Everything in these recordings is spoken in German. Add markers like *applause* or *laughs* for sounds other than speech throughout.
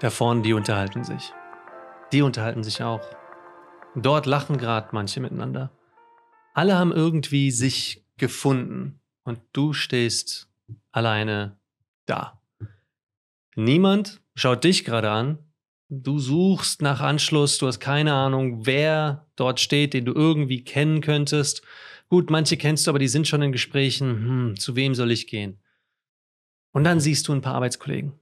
Da vorne, die unterhalten sich. Die unterhalten sich auch. Dort lachen gerade manche miteinander. Alle haben irgendwie sich gefunden und du stehst alleine da. Niemand schaut dich gerade an. Du suchst nach Anschluss, du hast keine Ahnung, wer dort steht, den du irgendwie kennen könntest. Gut, manche kennst du, aber die sind schon in Gesprächen. Hm, zu wem soll ich gehen? Und dann siehst du ein paar Arbeitskollegen.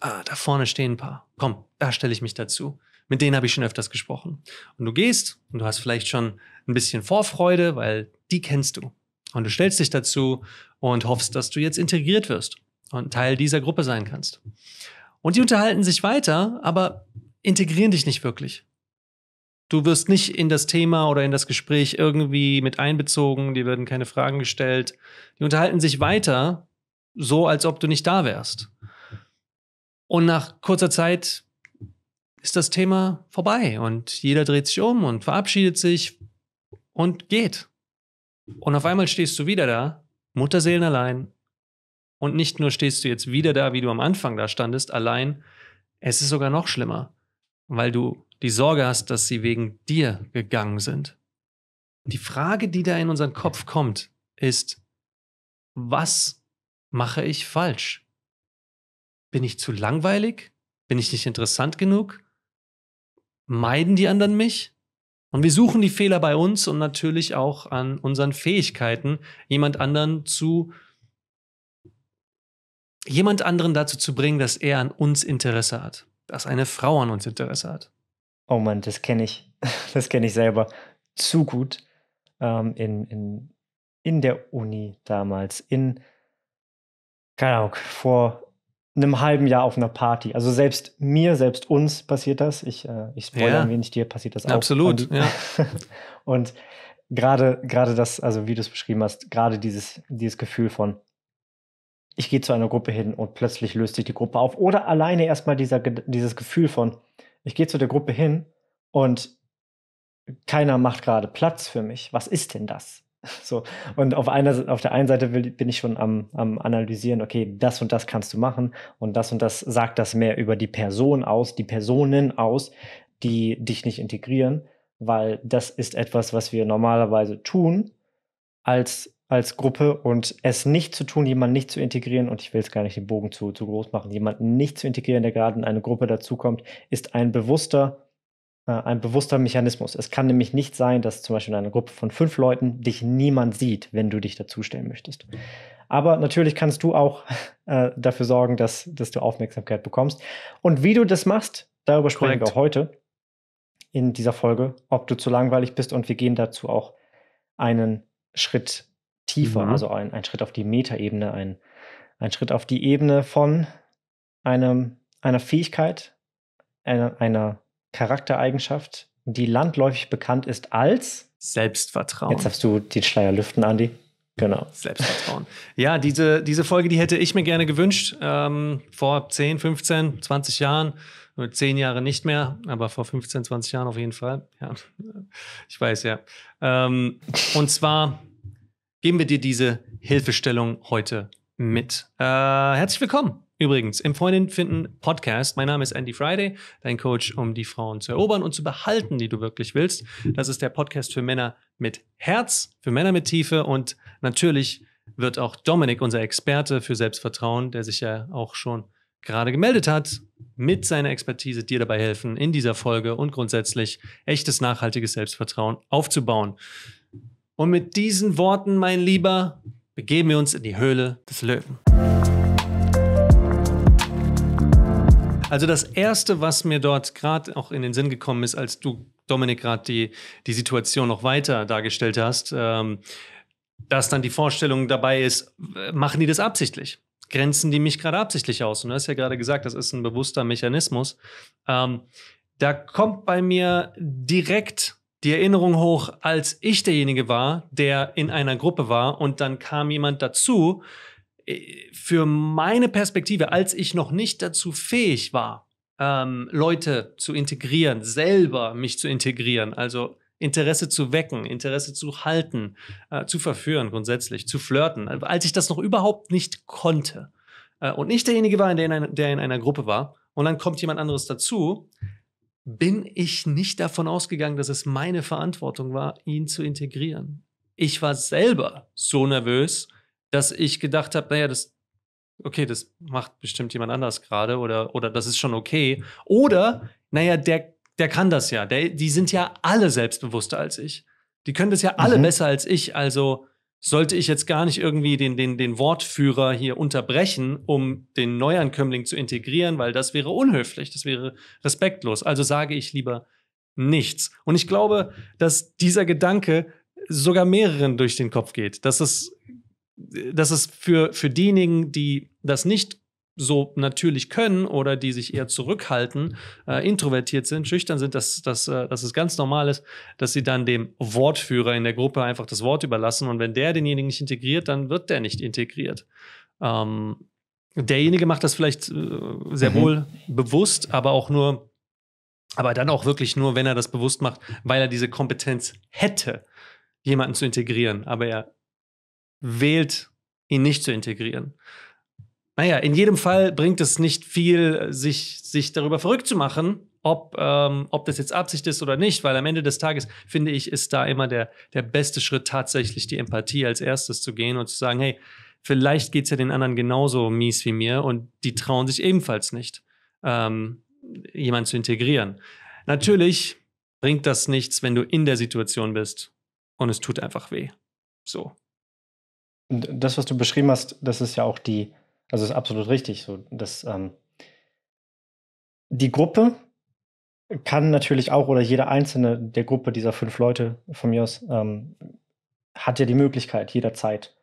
Ah, da vorne stehen ein paar. Komm, da stelle ich mich dazu. Mit denen habe ich schon öfters gesprochen. Und du gehst und du hast vielleicht schon ein bisschen Vorfreude, weil die kennst du. Und du stellst dich dazu und hoffst, dass du jetzt integriert wirst und Teil dieser Gruppe sein kannst. Und die unterhalten sich weiter, aber integrieren dich nicht wirklich. Du wirst nicht in das Thema oder in das Gespräch irgendwie mit einbezogen, dir werden keine Fragen gestellt. Die unterhalten sich weiter, so als ob du nicht da wärst. Und nach kurzer Zeit ist das Thema vorbei und jeder dreht sich um und verabschiedet sich und geht. Und auf einmal stehst du wieder da, Mutterseelen allein. Und nicht nur stehst du jetzt wieder da, wie du am Anfang da standest, allein, es ist sogar noch schlimmer, weil du die Sorge hast, dass sie wegen dir gegangen sind. Die Frage, die da in unseren Kopf kommt, ist, was mache ich falsch? Bin ich zu langweilig? Bin ich nicht interessant genug? Meiden die anderen mich? Und wir suchen die Fehler bei uns und natürlich auch an unseren Fähigkeiten, jemand anderen zu jemand anderen dazu zu bringen, dass er an uns Interesse hat, dass eine Frau an uns Interesse hat. Oh Mann, das kenne ich. *laughs* Das kenne ich selber zu gut. Ähm, in, in, in der Uni damals, in, keine Ahnung, vor einem halben Jahr auf einer Party. Also selbst mir, selbst uns passiert das. Ich, äh, ich spoilere ja. ein wenig, dir passiert das auch. Absolut, ja. *laughs* Und gerade, gerade das, also wie du es beschrieben hast, gerade dieses, dieses Gefühl von, ich gehe zu einer Gruppe hin und plötzlich löst sich die Gruppe auf. Oder alleine erstmal dieser, dieses Gefühl von, ich gehe zu der Gruppe hin und keiner macht gerade Platz für mich. Was ist denn das? So. Und auf einer, auf der einen Seite will, bin ich schon am, am analysieren, okay, das und das kannst du machen und das und das sagt das mehr über die Person aus, die Personen aus, die dich nicht integrieren, weil das ist etwas, was wir normalerweise tun als als Gruppe und es nicht zu tun, jemanden nicht zu integrieren, und ich will es gar nicht den Bogen zu, zu groß machen, jemanden nicht zu integrieren, der gerade in eine Gruppe dazukommt, ist ein bewusster äh, ein bewusster Mechanismus. Es kann nämlich nicht sein, dass zum Beispiel in einer Gruppe von fünf Leuten dich niemand sieht, wenn du dich dazustellen möchtest. Aber natürlich kannst du auch *laughs* äh, dafür sorgen, dass, dass du Aufmerksamkeit bekommst. Und wie du das machst, darüber sprechen wir heute in dieser Folge, ob du zu langweilig bist. Und wir gehen dazu auch einen Schritt tiefer, mhm. also einen Schritt auf die Metaebene, ein, ein Schritt auf die Ebene von einem, einer Fähigkeit, einer, einer Charaktereigenschaft, die landläufig bekannt ist als Selbstvertrauen. Jetzt darfst du den Schleier lüften, Andi. Genau. Selbstvertrauen. Ja, diese, diese Folge, die hätte ich mir gerne gewünscht. Ähm, vor 10, 15, 20 Jahren. Nur 10 Jahre nicht mehr, aber vor 15, 20 Jahren auf jeden Fall. Ja, ich weiß, ja. Ähm, und zwar geben wir dir diese Hilfestellung heute mit. Äh, herzlich willkommen Übrigens, im Freundin finden Podcast. Mein Name ist Andy Friday, dein Coach, um die Frauen zu erobern und zu behalten, die du wirklich willst. Das ist der Podcast für Männer mit Herz, für Männer mit Tiefe und natürlich wird auch Dominik, unser Experte für Selbstvertrauen, der sich ja auch schon gerade gemeldet hat, mit seiner Expertise dir dabei helfen, in dieser Folge und grundsätzlich echtes nachhaltiges Selbstvertrauen aufzubauen. Und mit diesen Worten, mein Lieber, begeben wir uns in die Höhle des Löwen. Also das Erste, was mir dort gerade auch in den Sinn gekommen ist, als du, Dominik, gerade die, die Situation noch weiter dargestellt hast, ähm, dass dann die Vorstellung dabei ist, machen die das absichtlich? Grenzen die mich gerade absichtlich aus? Und du hast ja gerade gesagt, das ist ein bewusster Mechanismus. Ähm, da kommt bei mir direkt die Erinnerung hoch, als ich derjenige war, der in einer Gruppe war und dann kam jemand dazu, äh, für meine Perspektive, als ich noch nicht dazu fähig war, ähm, Leute zu integrieren, selber mich zu integrieren, also Interesse zu wecken, Interesse zu halten, äh, zu verführen grundsätzlich, zu flirten, äh, als ich das noch überhaupt nicht konnte äh, und nicht derjenige war, der in, einer, der in einer Gruppe war, und dann kommt jemand anderes dazu, bin ich nicht davon ausgegangen, dass es meine Verantwortung war, ihn zu integrieren. Ich war selber so nervös, dass ich gedacht habe, naja, das, okay, das macht bestimmt jemand anders gerade oder, oder das ist schon okay. Oder, naja, der, der kann das ja. Der, die sind ja alle selbstbewusster als ich. Die können das ja alle mhm. besser als ich. Also sollte ich jetzt gar nicht irgendwie den, den, den Wortführer hier unterbrechen, um den Neuankömmling zu integrieren, weil das wäre unhöflich, das wäre respektlos. Also sage ich lieber nichts. Und ich glaube, dass dieser Gedanke sogar mehreren durch den Kopf geht, dass es das ist für, für diejenigen, die das nicht so natürlich können oder die sich eher zurückhalten, äh, introvertiert sind, schüchtern sind, dass, dass, äh, dass es ganz normal ist, dass sie dann dem Wortführer in der Gruppe einfach das Wort überlassen. Und wenn der denjenigen nicht integriert, dann wird der nicht integriert. Ähm, derjenige macht das vielleicht äh, sehr mhm. wohl bewusst, aber auch nur, aber dann auch wirklich nur, wenn er das bewusst macht, weil er diese Kompetenz hätte, jemanden zu integrieren. Aber er wählt, ihn nicht zu integrieren. Naja, in jedem Fall bringt es nicht viel, sich, sich darüber verrückt zu machen, ob, ähm, ob das jetzt Absicht ist oder nicht, weil am Ende des Tages, finde ich, ist da immer der, der beste Schritt tatsächlich die Empathie als erstes zu gehen und zu sagen, hey, vielleicht geht es ja den anderen genauso mies wie mir und die trauen sich ebenfalls nicht, ähm, jemanden zu integrieren. Natürlich bringt das nichts, wenn du in der Situation bist und es tut einfach weh. So das, was du beschrieben hast, das ist ja auch die, also ist absolut richtig, so dass ähm, die Gruppe kann natürlich auch oder jeder einzelne der Gruppe dieser fünf Leute von mir aus ähm, hat ja die Möglichkeit jederzeit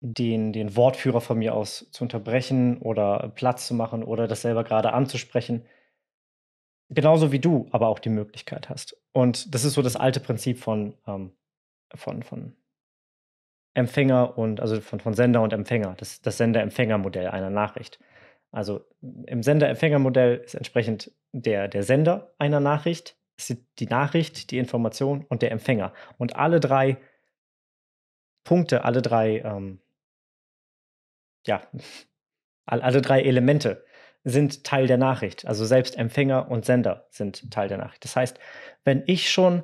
den, den Wortführer von mir aus zu unterbrechen oder Platz zu machen oder das selber gerade anzusprechen. Genauso wie du aber auch die Möglichkeit hast. Und das ist so das alte Prinzip von, ähm, von, von Empfänger und also von, von Sender und Empfänger, das, das Sender-Empfänger-Modell einer Nachricht. Also im Sender-Empfänger-Modell ist entsprechend der, der Sender einer Nachricht, die Nachricht, die Information und der Empfänger. Und alle drei Punkte, alle drei, ähm, ja, alle drei Elemente sind Teil der Nachricht. Also selbst Empfänger und Sender sind Teil der Nachricht. Das heißt, wenn ich schon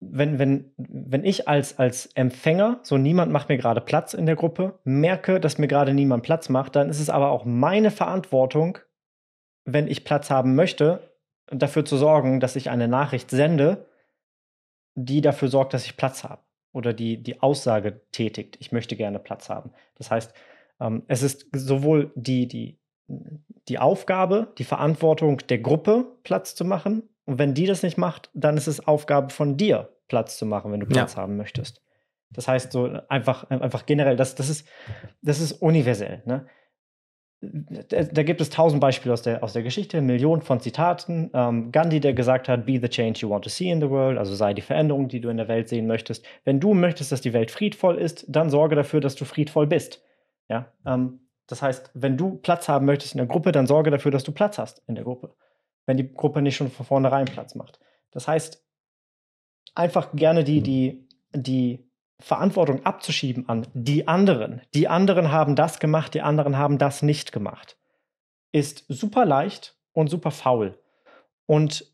wenn, wenn, wenn ich als, als Empfänger, so niemand macht mir gerade Platz in der Gruppe, merke, dass mir gerade niemand Platz macht, dann ist es aber auch meine Verantwortung, wenn ich Platz haben möchte, dafür zu sorgen, dass ich eine Nachricht sende, die dafür sorgt, dass ich Platz habe oder die die Aussage tätigt, ich möchte gerne Platz haben. Das heißt, ähm, es ist sowohl die, die, die Aufgabe, die Verantwortung der Gruppe, Platz zu machen, und wenn die das nicht macht, dann ist es Aufgabe von dir, Platz zu machen, wenn du Platz ja. haben möchtest. Das heißt, so einfach, einfach generell, das, das, ist, das ist universell. Ne? Da, da, gibt es tausend Beispiele aus der, aus der Geschichte, Millionen von Zitaten. Ähm, Gandhi, der gesagt hat, be the change you want to see in the world, also sei die Veränderung, die du in der Welt sehen möchtest. Wenn du möchtest, dass die Welt friedvoll ist, dann sorge dafür, dass du friedvoll bist. Ja? Ähm, das heißt, wenn du Platz haben möchtest in der Gruppe, dann sorge dafür, dass du Platz hast in der Gruppe wenn die Gruppe nicht schon von vornherein Platz macht. Das heißt, einfach gerne die, die, die Verantwortung abzuschieben an die anderen. Die anderen haben das gemacht, die anderen haben das nicht gemacht. Ist super leicht und super faul. Und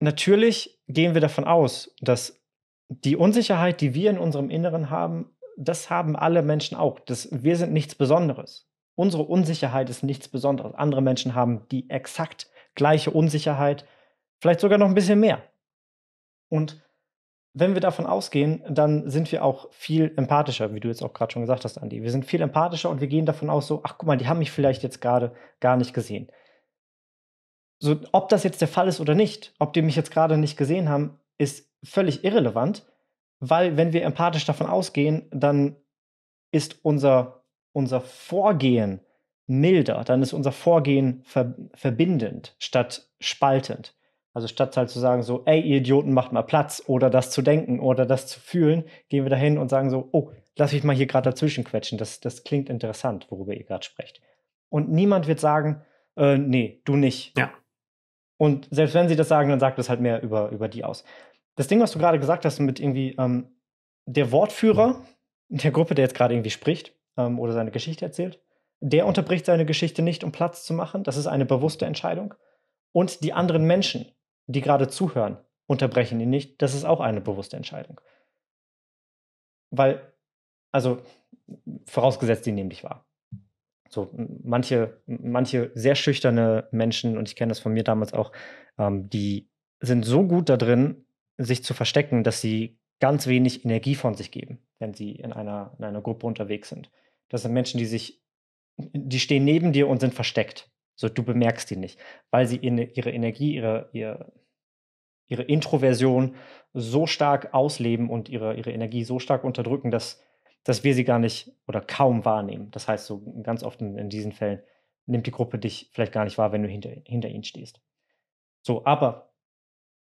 natürlich gehen wir davon aus, dass die Unsicherheit, die wir in unserem Inneren haben, das haben alle Menschen auch. Das, wir sind nichts Besonderes. Unsere Unsicherheit ist nichts Besonderes. Andere Menschen haben die exakt gleiche Unsicherheit, vielleicht sogar noch ein bisschen mehr. Und wenn wir davon ausgehen, dann sind wir auch viel empathischer, wie du jetzt auch gerade schon gesagt hast, Andi. Wir sind viel empathischer und wir gehen davon aus, so, ach guck mal, die haben mich vielleicht jetzt gerade gar nicht gesehen. So, ob das jetzt der Fall ist oder nicht, ob die mich jetzt gerade nicht gesehen haben, ist völlig irrelevant, weil wenn wir empathisch davon ausgehen, dann ist unser, unser Vorgehen milder, dann ist unser Vorgehen ver verbindend statt spaltend. Also statt halt zu sagen so, ey, ihr Idioten, macht mal Platz oder das zu denken oder das zu fühlen, gehen wir dahin und sagen so, oh, lass mich mal hier gerade dazwischen quetschen, das, das klingt interessant, worüber ihr gerade sprecht. Und niemand wird sagen, äh, nee, du nicht. Ja. Und selbst wenn sie das sagen, dann sagt das halt mehr über, über die aus. Das Ding, was du gerade gesagt hast mit irgendwie ähm, der Wortführer mhm. der Gruppe, der jetzt gerade irgendwie spricht ähm, oder seine Geschichte erzählt, der unterbricht seine Geschichte nicht, um Platz zu machen. Das ist eine bewusste Entscheidung. Und die anderen Menschen, die gerade zuhören, unterbrechen ihn nicht. Das ist auch eine bewusste Entscheidung. Weil, also vorausgesetzt, die nehmen dich wahr. So, manche, manche sehr schüchterne Menschen, und ich kenne das von mir damals auch, ähm, die sind so gut da drin, sich zu verstecken, dass sie ganz wenig Energie von sich geben, wenn sie in einer, in einer Gruppe unterwegs sind. Das sind Menschen, die sich die stehen neben dir und sind versteckt. So, du bemerkst die nicht, weil sie ihre Energie, ihre, ihre, ihre Introversion so stark ausleben und ihre, ihre Energie so stark unterdrücken, dass, dass wir sie gar nicht oder kaum wahrnehmen. Das heißt, so ganz oft in, in diesen Fällen nimmt die Gruppe dich vielleicht gar nicht wahr, wenn du hinter, hinter ihnen stehst. So, aber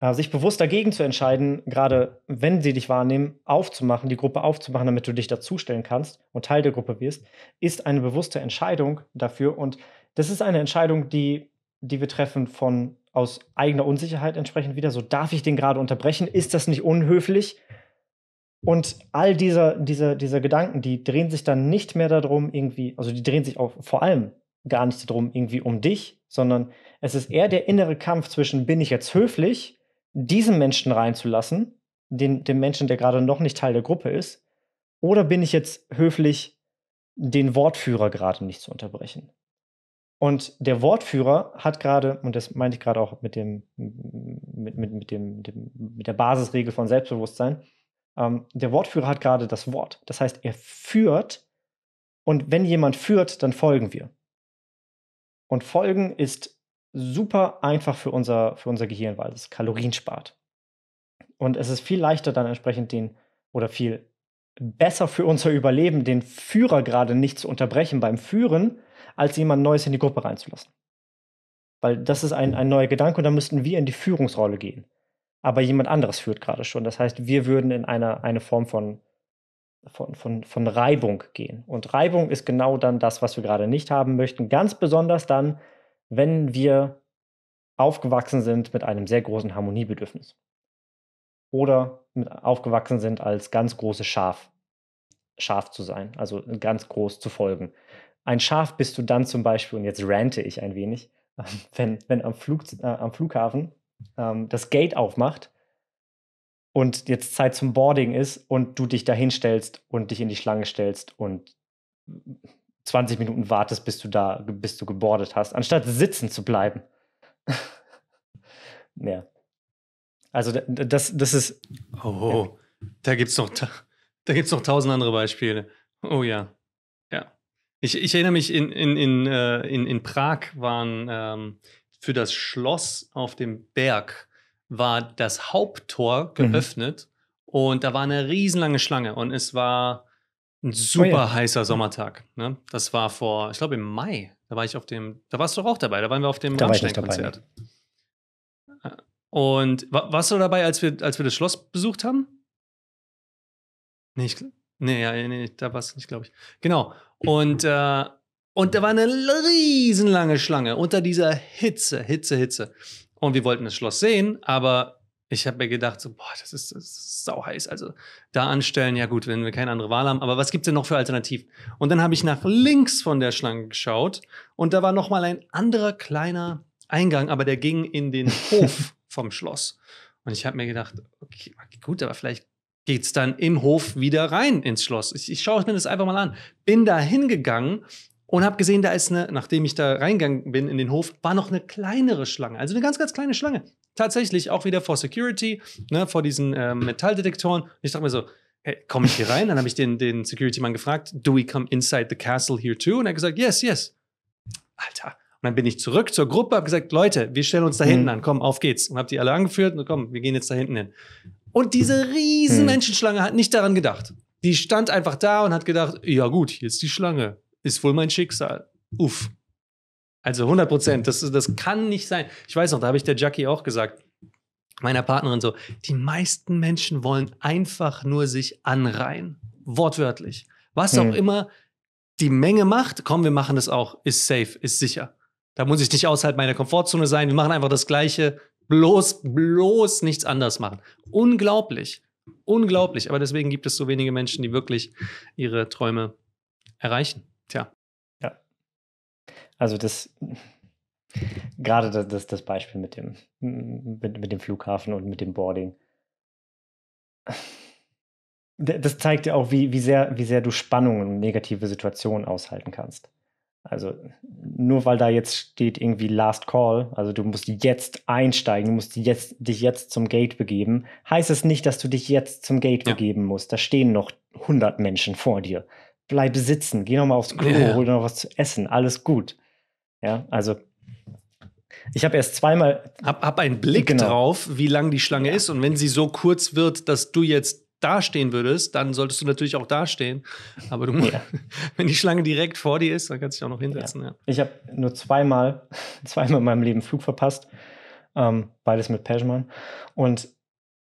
äh, sich bewusst dagegen zu entscheiden, gerade wenn sie dich wahrnehmen, aufzumachen, die Gruppe aufzumachen, damit du dich dazustellen kannst und Teil der Gruppe wirst, ist eine bewusste Entscheidung dafür. Und das ist eine Entscheidung, die, die wir treffen von aus eigener Unsicherheit entsprechend wieder. So darf ich den gerade unterbrechen? Ist das nicht unhöflich? Und all diese, dieser, dieser Gedanken, die drehen sich dann nicht mehr darum, irgendwie, also die drehen sich auch vor allem gar nicht darum, irgendwie um dich, sondern es ist eher der innere Kampf zwischen, bin ich jetzt höflich diesen Menschen reinzulassen, den, den Menschen, der gerade noch nicht Teil der Gruppe ist, oder bin ich jetzt höflich, den Wortführer gerade nicht zu unterbrechen? Und der Wortführer hat gerade, und das meinte ich gerade auch mit, dem, mit, mit, mit, dem, dem, mit der Basisregel von Selbstbewusstsein, ähm, der Wortführer hat gerade das Wort. Das heißt, er führt und wenn jemand führt, dann folgen wir. Und folgen ist super einfach für unser, für unser Gehirn, weil es Kalorien spart. Und es ist viel leichter dann entsprechend den oder viel besser für unser Überleben, den Führer gerade nicht zu unterbrechen beim Führen, als jemand Neues in die Gruppe reinzulassen. Weil das ist ein, ein mhm. neuer Gedanke und da müssten wir in die Führungsrolle gehen. Aber jemand anderes führt gerade schon. Das heißt, wir würden in eine, eine Form von, von, von, von Reibung gehen. Und Reibung ist genau dann das, was wir gerade nicht haben möchten. Ganz besonders dann, wenn wir aufgewachsen sind mit einem sehr großen Harmoniebedürfnis oder aufgewachsen sind als ganz großes Schaf, scharf zu sein, also ganz groß zu folgen. Ein Schaf bist du dann zum Beispiel, und jetzt rante ich ein wenig, *laughs* wenn, wenn am, Flug, äh, am Flughafen ähm, das Gate aufmacht und jetzt Zeit zum Boarding ist und du dich dahin stellst und dich in die Schlange stellst und 20 Minuten wartest, bis du da, bis du gebordet hast, anstatt sitzen zu bleiben. *laughs* ja. Also das, das ist. Oh, oh, Ja. da gibt's noch, da gibt's noch tausend andere Beispiele. Oh ja, ja. Ich, ich erinnere mich in in in, äh, in, in Prag waren ähm, für das Schloss auf dem Berg war das Haupttor mhm. geöffnet mhm. und da war eine riesenlange Schlange und es war ein super oh ja. heißer Sommertag. Ne? Das war vor, ich glaube im Mai. Da war ich auf dem, da warst du auch dabei. Da waren wir auf dem Rammstein-Konzert. Äh, und war, warst du dabei, als wir, als wir das Schloss besucht haben? Nee, ich, nee, ja, nee da warst du nicht, glaube ich. Genau. Und, äh, und da war eine riesenlange Schlange unter dieser Hitze, Hitze, Hitze. Und wir wollten das Schloss sehen, aber ich habe mir gedacht, so, boah, das ist, das ist sau heiß. Also da anstellen, ja gut, wenn wir keine andere Wahl haben. Aber was gibt es denn noch für Alternativen? Und dann habe ich nach links von der Schlange geschaut und da war nochmal ein anderer kleiner Eingang, aber der ging in den *laughs* Hof vom Schloss. Und ich habe mir gedacht, okay, gut, aber vielleicht geht es dann im Hof wieder rein ins Schloss. Ich, ich schaue mir das einfach mal an. Bin da hingegangen und habe gesehen, da ist eine, nachdem ich da reingegangen bin in den Hof, war noch eine kleinere Schlange, also eine ganz, ganz kleine Schlange. Tatsächlich auch wieder vor Security, ne, vor diesen äh, Metalldetektoren. Und ich dachte mir so, hey, komme ich hier rein? Dann habe ich den, den Security-Mann gefragt, do we come inside the castle here too? Und er hat gesagt, yes, yes. Alter. Und dann bin ich zurück zur Gruppe, habe gesagt, Leute, wir stellen uns da mhm. hinten mhm. an, komm, auf geht's. Und habe die alle angeführt und komm, wir gehen jetzt da hinten hin. Und diese riesen mhm. Menschenschlange hat nicht daran gedacht. Die stand einfach da und hat gedacht, ja gut, hier ist die Schlange ist wohl mein Schicksal. Uff. Also 100 Prozent. Das, das kann nicht sein. Ich weiß noch, da habe ich der Jackie auch gesagt, meiner Partnerin so, die meisten Menschen wollen einfach nur sich anreihen. Wortwörtlich. Was hm. auch immer die Menge macht, komm, wir machen das auch. Ist safe, ist sicher. Da muss ich nicht außerhalb meiner Komfortzone sein. Wir machen einfach das Gleiche. Bloß, bloß nichts anders machen. Unglaublich. Unglaublich. Aber deswegen gibt es so wenige Menschen, die wirklich ihre Träume erreichen. Also das, gerade das, das, Beispiel mit dem, mit, mit dem Flughafen und mit dem Boarding. Das zeigt ja auch, wie, wie, sehr, wie sehr du Spannungen und negative Situationen aushalten kannst. Also nur weil da jetzt steht irgendwie Last Call, also du musst jetzt einsteigen, du musst jetzt, dich jetzt zum Gate begeben, heißt es nicht, dass du dich jetzt zum Gate ja. begeben musst. Da stehen noch 100 Menschen vor dir. Bleib sitzen, geh nochmal aufs Klo, ja. hol noch was zu essen, alles gut. Ja, also ich habe erst zweimal. Hab, hab einen Blick genau. drauf, wie lang die Schlange ja. ist. Und wenn sie so kurz wird, dass du jetzt dastehen würdest, dann solltest du natürlich auch dastehen. Aber du, ja. *laughs* wenn die Schlange direkt vor dir ist, dann kannst du dich auch noch hinsetzen. Ja. Ich habe nur zweimal, *laughs* zweimal in meinem Leben Flug verpasst. Ähm, beides mit Peschmann. Und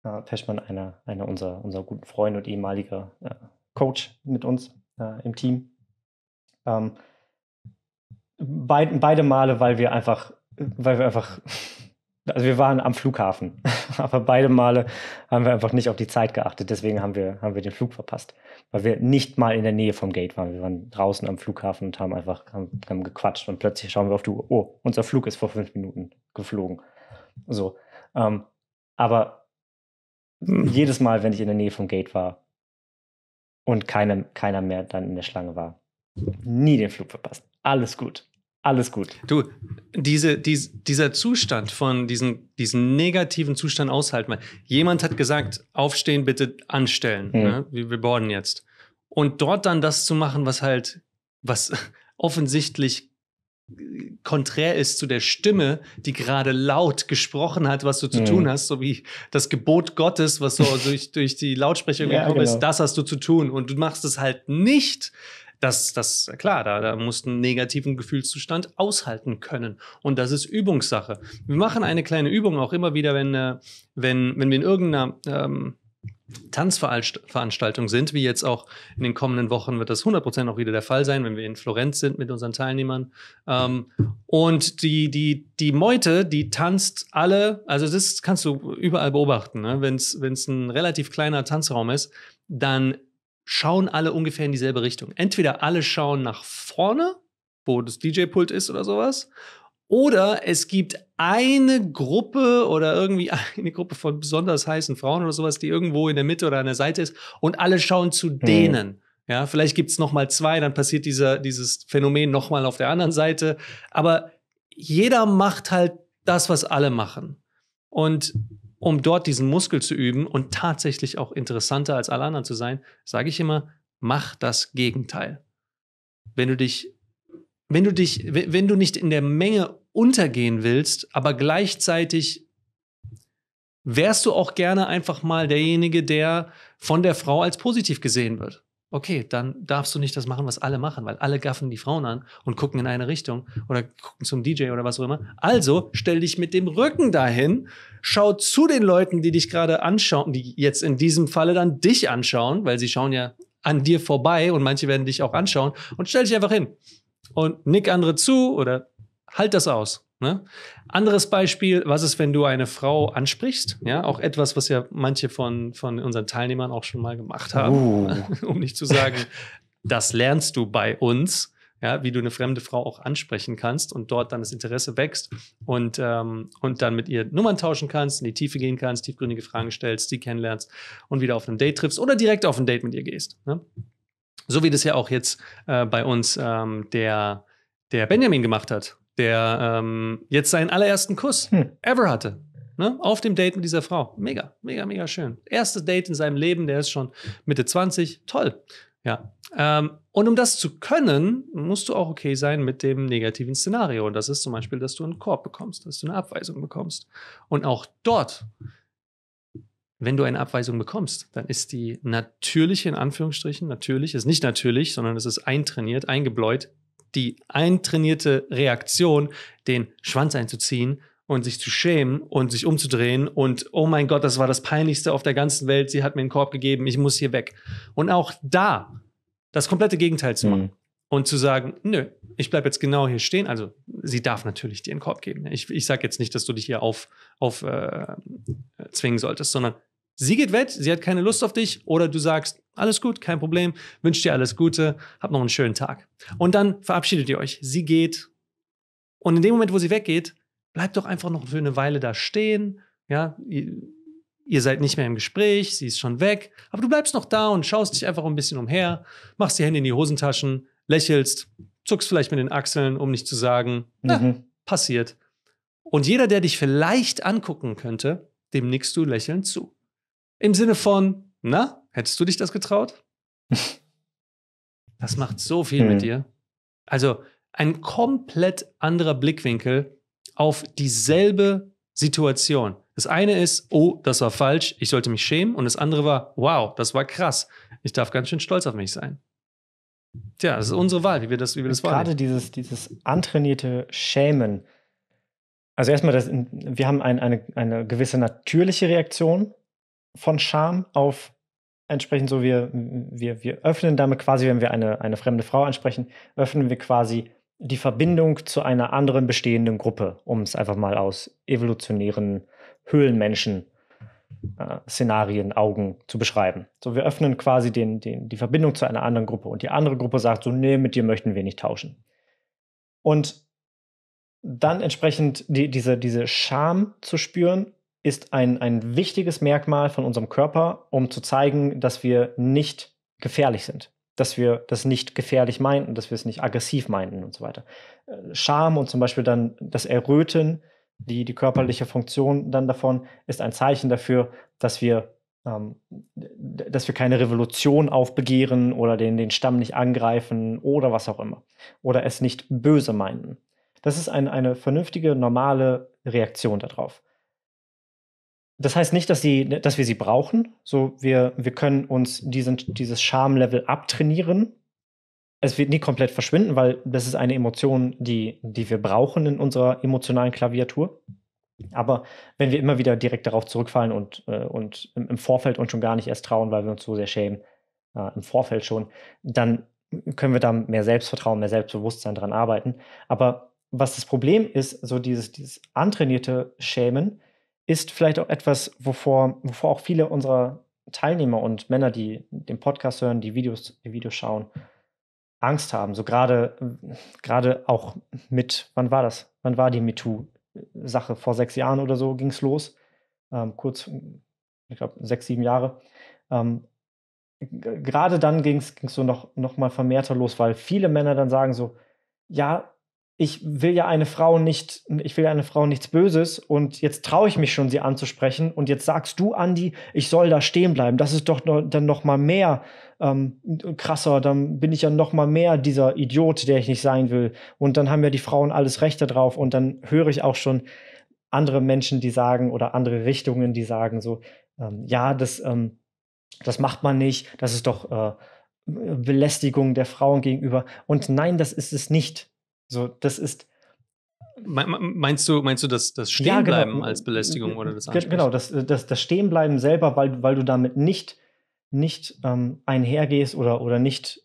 äh, Peschman, einer, einer unserer, unserer guten Freunde und ehemaliger äh, Coach mit uns äh, im Team, ähm, Beid, beide Male, weil wir einfach, weil wir einfach, also wir waren am Flughafen, *laughs* aber beide Male haben wir einfach nicht auf die Zeit geachtet. Deswegen haben wir, haben wir den Flug verpasst, weil wir nicht mal in der Nähe vom Gate waren. Wir waren draußen am Flughafen und haben einfach haben, haben gequatscht und plötzlich schauen wir auf die Uhr. Oh, unser Flug ist vor fünf Minuten geflogen. So. Ähm, aber jedes Mal, wenn ich in der Nähe vom Gate war und keine, keiner mehr dann in der Schlange war, nie den Flug verpasst. Alles gut alles gut. Du, diese, dies, dieser Zustand von diesen, diesen negativen Zustand aushalten. Jemand hat gesagt, aufstehen, bitte anstellen. Mhm. Ne? Wir, wir boarden jetzt. Und dort dann das zu machen, was halt, was *laughs* offensichtlich konträr ist zu der Stimme, die gerade laut gesprochen hat, was du zu mhm. tun hast, so wie das Gebot Gottes, was so *laughs* durch, durch die Lautsprecher gekommen ja, genau. ist, das hast du zu tun. Und du machst es halt nicht das, das klar, da, da musst du einen negativen Gefühlszustand aushalten können. Und das ist Übungssache. Wir machen eine kleine Übung auch immer wieder, wenn, äh, wenn, wenn wir in irgendeiner ähm, Tanzveranstaltung sind, wie jetzt auch in den kommenden Wochen wird das 100% auch wieder der Fall sein, wenn wir in Florenz sind mit unseren Teilnehmern. Ähm, und die, die, die Meute, die tanzt alle, also das kannst du überall beobachten, ne? wenn es ein relativ kleiner Tanzraum ist, dann schauen alle ungefähr in dieselbe Richtung. Entweder alle schauen nach vorne, wo das DJ-Pult ist oder sowas, oder es gibt eine Gruppe oder irgendwie *laughs* eine Gruppe von besonders heißen Frauen oder sowas, die irgendwo in der Mitte oder an der Seite ist und alle schauen zu mhm. denen. Ja, vielleicht gibt es nochmal zwei, dann passiert dieser, dieses Phänomen nochmal auf der anderen Seite. Aber jeder macht halt das, was alle machen. Und um dort diesen Muskel zu üben und tatsächlich auch interessanter als alle anderen zu sein, sage ich immer, mach das Gegenteil. Wenn du dich, wenn du dich, wenn du nicht in der Menge untergehen willst, aber gleichzeitig wärst du auch gerne einfach mal derjenige, der von der Frau als positiv gesehen wird okay, dann darfst du nicht das machen, was alle machen, weil alle gaffen die Frauen an und gucken in eine Richtung oder gucken zum DJ oder was auch immer. Also stell dich mit dem Rücken dahin, schau zu den Leuten, die dich gerade anschauen, die jetzt in diesem Falle dann dich anschauen, weil sie schauen ja an dir vorbei und manche werden dich auch anschauen und stell dich einfach hin und nick andere zu oder halt das aus. Ne? Anderes Beispiel, was ist, wenn du eine Frau ansprichst? Ja, auch etwas, was ja manche von, von unseren Teilnehmern auch schon mal gemacht haben, uh. *laughs* um nicht zu sagen, das lernst du bei uns, ja, wie du eine fremde Frau auch ansprechen kannst und dort dann das Interesse wächst und, ähm, und dann mit ihr Nummern tauschen kannst, in die Tiefe gehen kannst, tiefgründige Fragen stellst, sie kennenlernst und wieder auf einem Date triffst oder direkt auf ein Date mit ihr gehst. Ne? So wie das ja auch jetzt äh, bei uns ähm, der, der Benjamin gemacht hat der ähm, jetzt seinen allerersten Kuss hm. ever hatte. Ne? Auf dem Date mit dieser Frau. Mega, mega, mega schön. Erstes Date in seinem Leben, der ist schon Mitte 20. Toll. Ja. Ähm, und um das zu können, musst du auch okay sein mit dem negativen Szenario. Und das ist zum Beispiel, dass du einen Korb bekommst, dass du eine Abweisung bekommst. Und auch dort, wenn du eine Abweisung bekommst, dann ist die natürliche, in Anführungsstrichen, natürlich, ist nicht natürlich, sondern es ist eintrainiert, eingebläut, die eintrainierte Reaktion, den Schwanz einzuziehen und sich zu schämen und sich umzudrehen und oh mein Gott, das war das peinlichste auf der ganzen Welt, sie hat mir einen Korb gegeben, ich muss hier weg. Und auch da das komplette Gegenteil zu machen. Mhm. Und zu sagen, nö, ich bleibe jetzt genau hier stehen. Also sie darf natürlich dir einen Korb geben. Ich, ich sage jetzt nicht, dass du dich hier auf, auf äh, zwingen solltest, sondern Sie geht weg, sie hat keine Lust auf dich oder du sagst, alles gut, kein Problem, wünsche dir alles Gute, hab noch einen schönen Tag. Und dann verabschiedet ihr euch. Sie geht. Und in dem Moment, wo sie weggeht, bleibt doch einfach noch für eine Weile da stehen. Ja, ihr seid nicht mehr im Gespräch, sie ist schon weg, aber du bleibst noch da und schaust dich einfach ein bisschen umher, machst die Hände in die Hosentaschen, lächelst, zuckst vielleicht mit den Achseln, um nicht zu sagen, na, mhm. passiert. Und jeder, der dich vielleicht angucken könnte, dem nickst du lächelnd zu. Im Sinne von, na, hättest du dich das getraut? *laughs* Das macht so viel mhm. mit hm. dir. Also ein komplett anderer Blickwinkel auf dieselbe Situation. Das eine ist, oh, das war falsch, ich sollte mich schämen. Und das andere war, wow, das war krass. Ich darf ganz schön stolz auf mich sein. Tja, das ist unsere Wahl, wie wir das, wie wir das Gerade dieses, dieses antrainierte Schämen. Also erstmal, das, wir haben ein, eine, eine gewisse natürliche Reaktion, von Scham auf entsprechend so, wir, wir, wir öffnen damit quasi, wenn wir eine, eine fremde Frau ansprechen, öffnen wir quasi die Verbindung zu einer anderen bestehenden Gruppe, um es einfach mal aus evolutionären Höhlenmenschen äh, Szenarien, Augen zu beschreiben. So, wir öffnen quasi den, den, die Verbindung zu einer anderen Gruppe und die andere Gruppe sagt so, nee, mit dir möchten wir nicht tauschen. Und dann entsprechend die, diese, diese Scham zu spüren ist ein, ein wichtiges Merkmal von unserem Körper, um zu zeigen, dass wir nicht gefährlich sind, dass wir das nicht gefährlich meinten, dass wir es nicht aggressiv meinten und so weiter. Äh, Scham und zum Beispiel dann das Erröten, die, die körperliche Funktion dann davon, ist ein Zeichen dafür, dass wir, ähm, dass wir keine Revolution aufbegehren oder den, den Stamm nicht angreifen oder was auch immer. Oder es nicht böse meinten. Das ist ein, eine vernünftige, normale Reaktion darauf. Das heißt nicht, dass, sie, dass wir sie brauchen. So, wir, wir können uns diesen, dieses Schamlevel abtrainieren. Es wird nie komplett verschwinden, weil das ist eine Emotion, die, die wir brauchen in unserer emotionalen Klaviatur. Aber wenn wir immer wieder direkt darauf zurückfallen und, äh, und im, Vorfeld uns schon gar nicht erst trauen, weil wir uns so sehr schämen, äh, im Vorfeld schon, dann können wir da mehr Selbstvertrauen, mehr Selbstbewusstsein dran arbeiten. Aber was das Problem ist, so dieses, dieses antrainierte Schämen, ist vielleicht auch etwas, wovor, wovor auch viele unserer Teilnehmer und Männer, die den Podcast hören, die Videos, die Videos schauen, Angst haben. So gerade, gerade auch mit, wann war das? Wann war die MeToo-Sache? Vor sechs Jahren oder so ging es los. Ähm, kurz, ich glaube, sechs, sieben Jahre. Ähm, gerade dann ging es so noch, noch mal vermehrter los, weil viele Männer dann sagen so, ja, ich will ja eine Frau nicht, ich will einer Frau nichts Böses und jetzt traue ich mich schon, sie anzusprechen und jetzt sagst du, Andi, ich soll da stehen bleiben. Das ist doch noch, dann noch mal mehr ähm, krasser. Dann bin ich ja noch mal mehr dieser Idiot, der ich nicht sein will. Und dann haben ja die Frauen alles Recht darauf. Und dann höre ich auch schon andere Menschen, die sagen oder andere Richtungen, die sagen so, ähm, ja, das, ähm, das macht man nicht. Das ist doch äh, Belästigung der Frauen gegenüber. Und nein, das ist es nicht so, das ist. Meinst du, meinst du das, das Stehenbleiben ja, genau. als äh, Belästigung äh, oder äh, das genau, Ansprechen? Genau, das, das, das Stehenbleiben selber, weil, weil du damit nicht, nicht ähm, einhergehst oder, oder nicht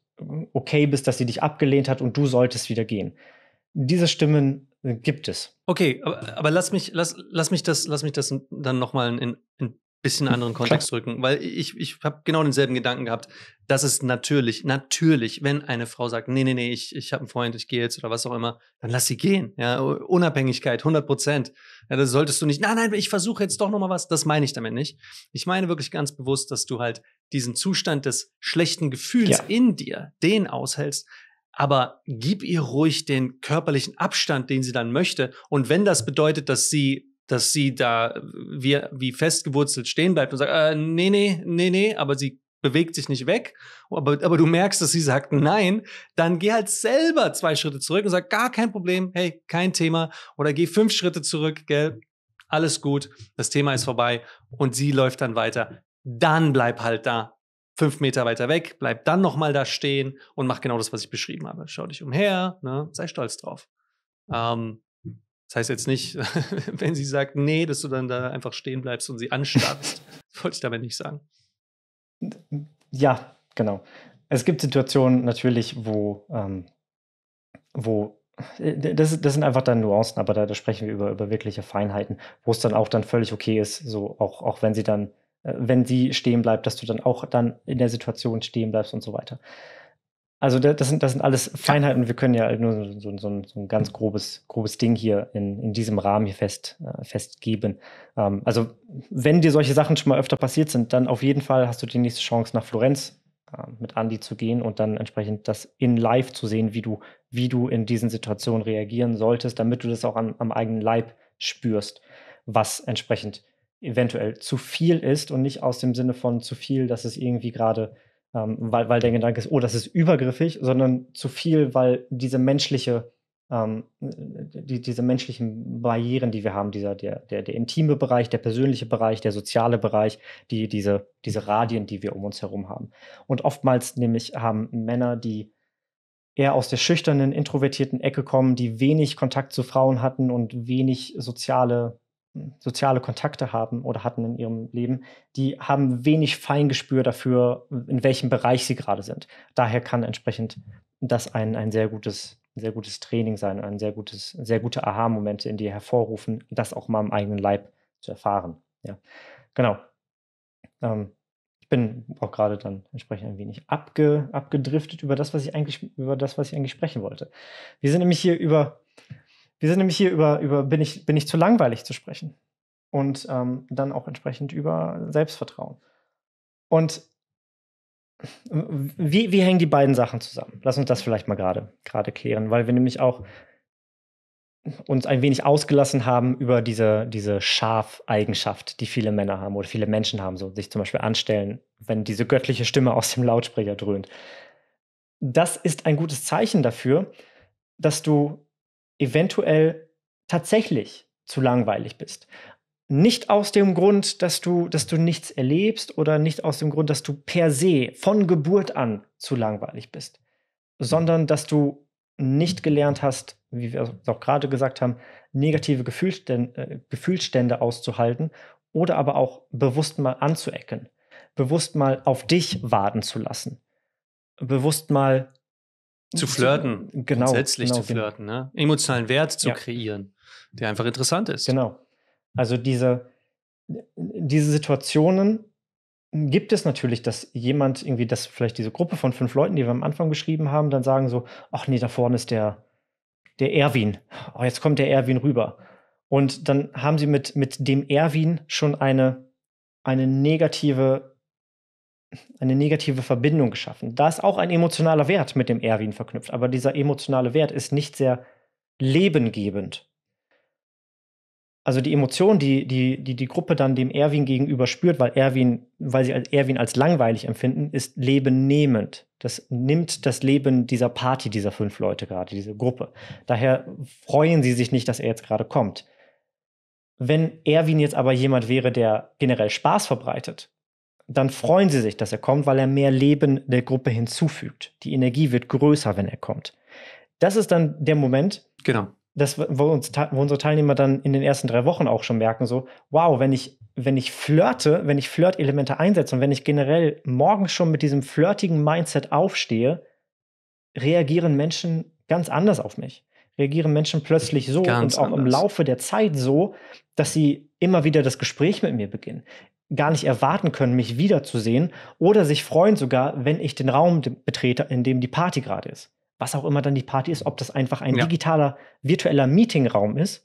okay bist, dass sie dich abgelehnt hat und du solltest wieder gehen. Diese Stimmen gibt es. Okay, aber, aber lass, mich, lass, lass, mich das, lass mich das dann nochmal in, in bisschen anderen Kontext drücken, weil ich, ich habe genau denselben Gedanken gehabt. Das ist natürlich, natürlich, wenn eine Frau sagt, nee, nee, nee, ich, ich habe einen Freund, ich gehe jetzt oder was auch immer, dann lass sie gehen. Ja, Unabhängigkeit, 100 Prozent. Ja, das solltest du nicht, nein, nein, ich versuche jetzt doch nochmal was. Das meine ich damit nicht. Ich meine wirklich ganz bewusst, dass du halt diesen Zustand des schlechten Gefühls ja. in dir, den aushältst, aber gib ihr ruhig den körperlichen Abstand, den sie dann möchte. Und wenn das bedeutet, dass sie dass sie da wie, wie festgewurzelt stehen bleibt und sagt, äh, nee, nee, nee, nee, aber sie bewegt sich nicht weg, aber, aber du merkst, dass sie sagt nein, dann geh halt selber zwei Schritte zurück und sag, gar kein Problem, hey, kein Thema, oder geh fünf Schritte zurück, gell, alles gut, das Thema ist vorbei und sie läuft dann weiter. Dann bleib halt da, fünf Meter weiter weg, bleib dann nochmal da stehen und mach genau das, was ich beschrieben habe. Schau dich umher, ne? sei stolz drauf. Ähm, das heißt jetzt nicht, *laughs* wenn sie sagt, nee, dass du dann da einfach stehen bleibst und sie anstarrst. *laughs* das wollte ich damit nicht sagen. Ja, genau. Es gibt Situationen natürlich, wo, ähm, wo äh, das, das, sind einfach dann Nuancen, aber da, da sprechen wir über, über wirkliche Feinheiten, wo es dann auch dann völlig okay ist, so auch, auch wenn sie dann, äh, wenn sie stehen bleibt, dass du dann auch dann in der Situation stehen bleibst und so weiter. Also das sind, das sind alles Feinheiten. Ja. Wir können ja halt nur so, so, so, ein, so, ein ganz grobes, grobes Ding hier in, in diesem Rahmen hier fest, äh, festgeben. Ähm, also wenn dir solche Sachen schon mal öfter passiert sind, dann auf jeden Fall hast du die nächste Chance, nach Florenz äh, mit Andi zu gehen und dann entsprechend das in live zu sehen, wie du, wie du in diesen Situationen reagieren solltest, damit du das auch an, am eigenen Leib spürst, was entsprechend eventuell zu viel ist und nicht aus dem Sinne von zu viel, dass es irgendwie gerade ähm, weil, weil der Gedanke ist, oh, das ist übergriffig, sondern zu viel, weil diese menschliche, ähm, die, diese menschlichen Barrieren, die wir haben, dieser, der, der, der intime Bereich, der persönliche Bereich, der soziale Bereich, die, diese, diese Radien, die wir um uns herum haben. Und oftmals nämlich haben Männer, die eher aus der schüchternen, introvertierten Ecke kommen, die wenig Kontakt zu Frauen hatten und wenig soziale soziale Kontakte haben oder hatten in ihrem Leben, die haben wenig Feingespür dafür, in welchem Bereich sie gerade sind. Daher kann entsprechend das ein, ein sehr gutes sehr gutes Training sein, ein sehr gutes, sehr gute Aha-Momente in dir hervorrufen, das auch mal im eigenen Leib zu erfahren. Ja, genau. Ähm, ich bin auch gerade dann entsprechend ein wenig abge, abgedriftet über das, was ich eigentlich, über das, was ich eigentlich sprechen wollte. Wir sind nämlich hier über wir sind nämlich hier über, über bin, ich, bin ich zu langweilig zu sprechen. Und ähm, dann auch entsprechend über Selbstvertrauen. Und wie, wie hängen die beiden Sachen zusammen? Lass uns das vielleicht mal gerade klären, weil wir nämlich auch uns ein wenig ausgelassen haben über diese, diese Schaf-Eigenschaft, die viele Männer haben oder viele Menschen haben, so sich zum Beispiel anstellen, wenn diese göttliche Stimme aus dem Lautsprecher dröhnt. Das ist ein gutes Zeichen dafür, dass du eventuell tatsächlich zu langweilig bist. Nicht aus dem Grund, dass du, dass du nichts erlebst oder nicht aus dem Grund, dass du per se von Geburt an zu langweilig bist, sondern dass du nicht gelernt hast, wie wir es auch gerade gesagt haben, negative äh, Gefühlsstände auszuhalten oder aber auch bewusst mal anzuecken, bewusst mal auf dich warten zu lassen, bewusst mal zu flirten. Zu, genau. Grundsätzlich genau, zu flirten. Ne? Emotionalen Wert zu ja. kreieren, der einfach interessant ist. Genau. Also diese, diese Situationen gibt es natürlich, dass jemand irgendwie, dass vielleicht diese Gruppe von fünf Leuten, die wir am Anfang geschrieben haben, dann sagen so, ach nee, da vorne ist der, der Erwin. Oh, jetzt kommt der Erwin rüber. Und dann haben sie mit, mit dem Erwin schon eine, eine negative eine negative Verbindung geschaffen. Da ist auch ein emotionaler Wert mit dem Erwin verknüpft, aber dieser emotionale Wert ist nicht sehr lebengebend. Also die Emotion, die die, die, die Gruppe dann dem Erwin gegenüber spürt, weil, Erwin, weil sie als Erwin als langweilig empfinden, ist lebennehmend. Das nimmt das Leben dieser Party, dieser fünf Leute gerade, diese Gruppe. Daher freuen sie sich nicht, dass er jetzt gerade kommt. Wenn Erwin jetzt aber jemand wäre, der generell Spaß verbreitet, dann freuen sie sich, dass er kommt, weil er mehr Leben der Gruppe hinzufügt. Die Energie wird größer, wenn er kommt. Das ist dann der Moment, genau. dass, wo, uns, wo unsere Teilnehmer dann in den ersten drei Wochen auch schon merken, so, wow, wenn ich, wenn ich flirte, wenn ich Flirt-Elemente einsetze und wenn ich generell morgens schon mit diesem flirtigen Mindset aufstehe, reagieren Menschen ganz anders auf mich. Reagieren Menschen plötzlich so ganz und auch anders. im Laufe der Zeit so, dass sie immer wieder das Gespräch mit mir beginnen, gar nicht erwarten können, mich wiederzusehen oder sich freuen sogar, wenn ich den Raum betrete, in dem die Party gerade ist. Was auch immer dann die Party ist, ob das einfach ein ja. digitaler, virtueller Meetingraum ist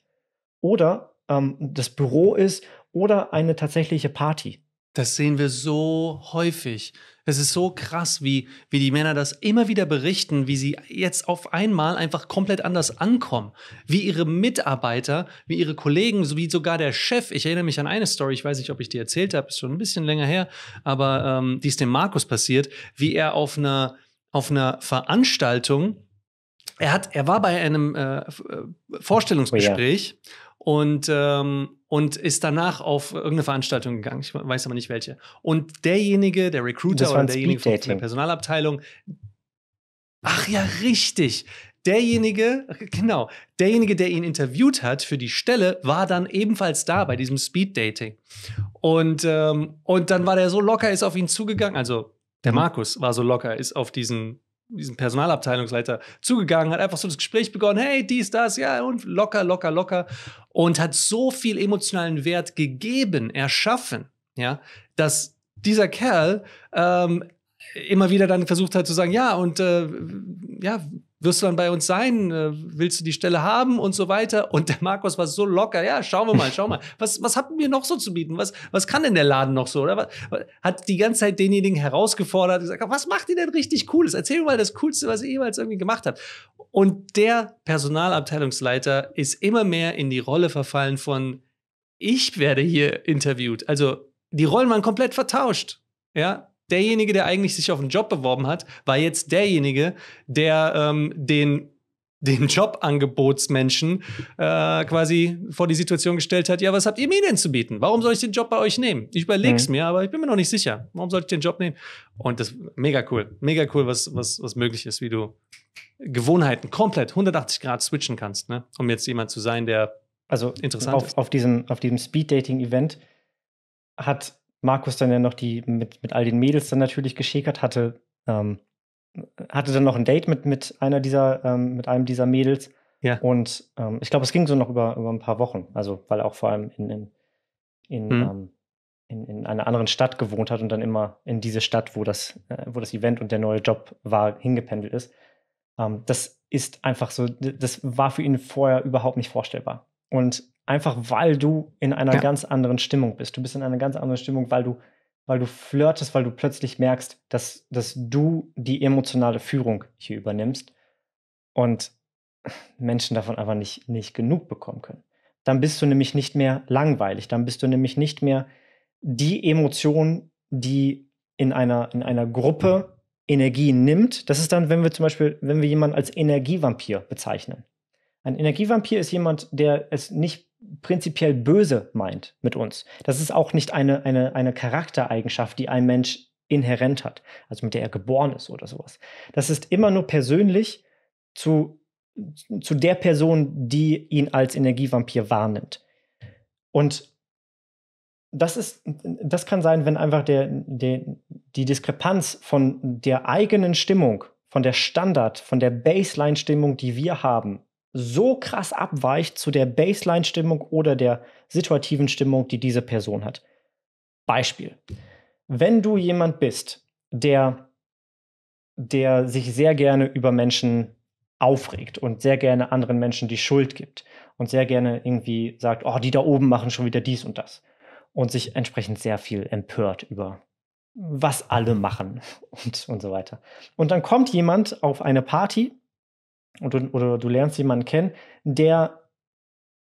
oder ähm, das Büro ist oder eine tatsächliche Party. Das sehen wir so häufig. Es ist so krass, wie, wie die Männer das immer wieder berichten, wie sie jetzt auf einmal einfach komplett anders ankommen. Wie ihre Mitarbeiter, wie ihre Kollegen, wie sogar der Chef. Ich erinnere mich an eine Story, ich weiß nicht, ob ich die erzählt habe, ist schon ein bisschen länger her, aber ähm, die ist dem Markus passiert, wie er auf einer, auf einer Veranstaltung er, hat, er war bei einem äh, Vorstellungsgespräch oh ja und, ähm, und ist danach auf irgendeine Veranstaltung gegangen. Ich weiß aber nicht welche. Und derjenige, der Recruiter oder derjenige von der Personalabteilung, ach ja, richtig. Derjenige, genau, derjenige, der ihn interviewt hat für die Stelle, war dann ebenfalls da bei diesem Speed Dating. Und, ähm, und dann war der so locker, ist auf ihn zugegangen, also der mhm. Markus war so locker, ist auf diesen diesem Personalabteilungsleiter zugegangen, hat einfach so das Gespräch begonnen, hey, dies, das, ja, und locker, locker, locker. Und hat so viel emotionalen Wert gegeben, erschaffen, ja, dass dieser Kerl ähm, immer wieder dann versucht hat zu sagen, ja, und äh, ja, wirst du dann bei uns sein? Äh, willst du die Stelle haben und so weiter? Und der Markus war so locker. Ja, schauen wir mal, schauen wir mal. Was, was hatten wir noch so zu bieten? Was, was kann denn der Laden noch so? Oder was, hat die ganze Zeit denjenigen herausgefordert, gesagt, was macht ihr denn richtig Cooles? Erzähl mir mal das Coolste, was ihr jemals irgendwie gemacht habt. Und der Personalabteilungsleiter ist immer mehr in die Rolle verfallen von, ich werde hier interviewt. Also, die Rollen waren komplett vertauscht. Ja, derjenige, der eigentlich sich auf einen Job beworben hat, war jetzt derjenige, der ähm, den den Jobangebotsmenschen äh, quasi vor die Situation gestellt hat, ja, was habt ihr mir denn zu bieten? Warum soll ich den Job bei euch nehmen? Ich überlege es mhm. mir, aber ich bin mir noch nicht sicher. Warum soll ich den Job nehmen? Und das mega cool, mega cool, was, was, was möglich ist, wie du Gewohnheiten komplett 180 Grad switchen kannst, ne? um jetzt jemand zu sein, der also interessant auf, ist. Auf diesem, auf diesem Speed-Dating-Event hat Markus dann ja noch die mit, mit all den Mädels dann natürlich geschäkert, hatte, ähm, hatte dann noch ein Date mit, mit einer dieser, ähm, mit einem dieser Mädels. Ja. Und ähm, ich glaube, es ging so noch über, über ein paar Wochen. Also, weil er auch vor allem in, in, in, mhm. in, in einer anderen Stadt gewohnt hat und dann immer in diese Stadt, wo das, äh, wo das Event und der neue Job war, hingependelt ist. Ähm, das ist einfach so, das war für ihn vorher überhaupt nicht vorstellbar. Und Einfach weil du in einer ja. ganz anderen Stimmung bist. Du bist in einer ganz anderen Stimmung, weil du, weil du flirtest, weil du plötzlich merkst, dass, dass du die emotionale Führung hier übernimmst und Menschen davon einfach nicht, nicht genug bekommen können. Dann bist du nämlich nicht mehr langweilig, dann bist du nämlich nicht mehr die Emotion, die in einer, in einer Gruppe Energie nimmt. Das ist dann, wenn wir zum Beispiel, wenn wir jemanden als Energievampir bezeichnen. Ein Energievampir ist jemand, der es nicht prinzipiell böse meint mit uns. Das ist auch nicht eine, eine, eine Charaktereigenschaft, die ein Mensch inhärent hat, also mit der er geboren ist oder sowas. Das ist immer nur persönlich zu, zu der Person, die ihn als Energievampir wahrnimmt. Und das ist, das kann sein, wenn einfach der, der, die Diskrepanz von der eigenen Stimmung, von der Standard, von der Baseline-Stimmung, die wir haben, so krass abweicht zu der Baseline-Stimmung oder der situativen Stimmung, die diese Person hat. Beispiel. Wenn du jemand bist, der, der sich sehr gerne über Menschen aufregt und sehr gerne anderen Menschen die Schuld gibt und sehr gerne irgendwie sagt, oh, die da oben machen schon wieder dies und das und sich entsprechend sehr viel empört über was alle machen *laughs* und, und so weiter. Und dann kommt jemand auf eine Party und oder du lernst jemanden kennen, der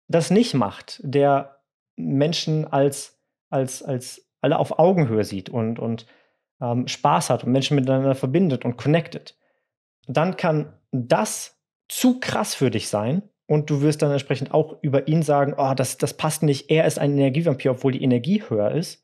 das nicht macht, der Menschen als, als, als alle auf Augenhöhe sieht und, und ähm, Spaß hat und Menschen miteinander verbindet und connectet, dann kann das zu krass für dich sein und du wirst dann entsprechend auch über ihn sagen, oh, das, das passt nicht, er ist ein Energievampir, obwohl die Energie höher ist.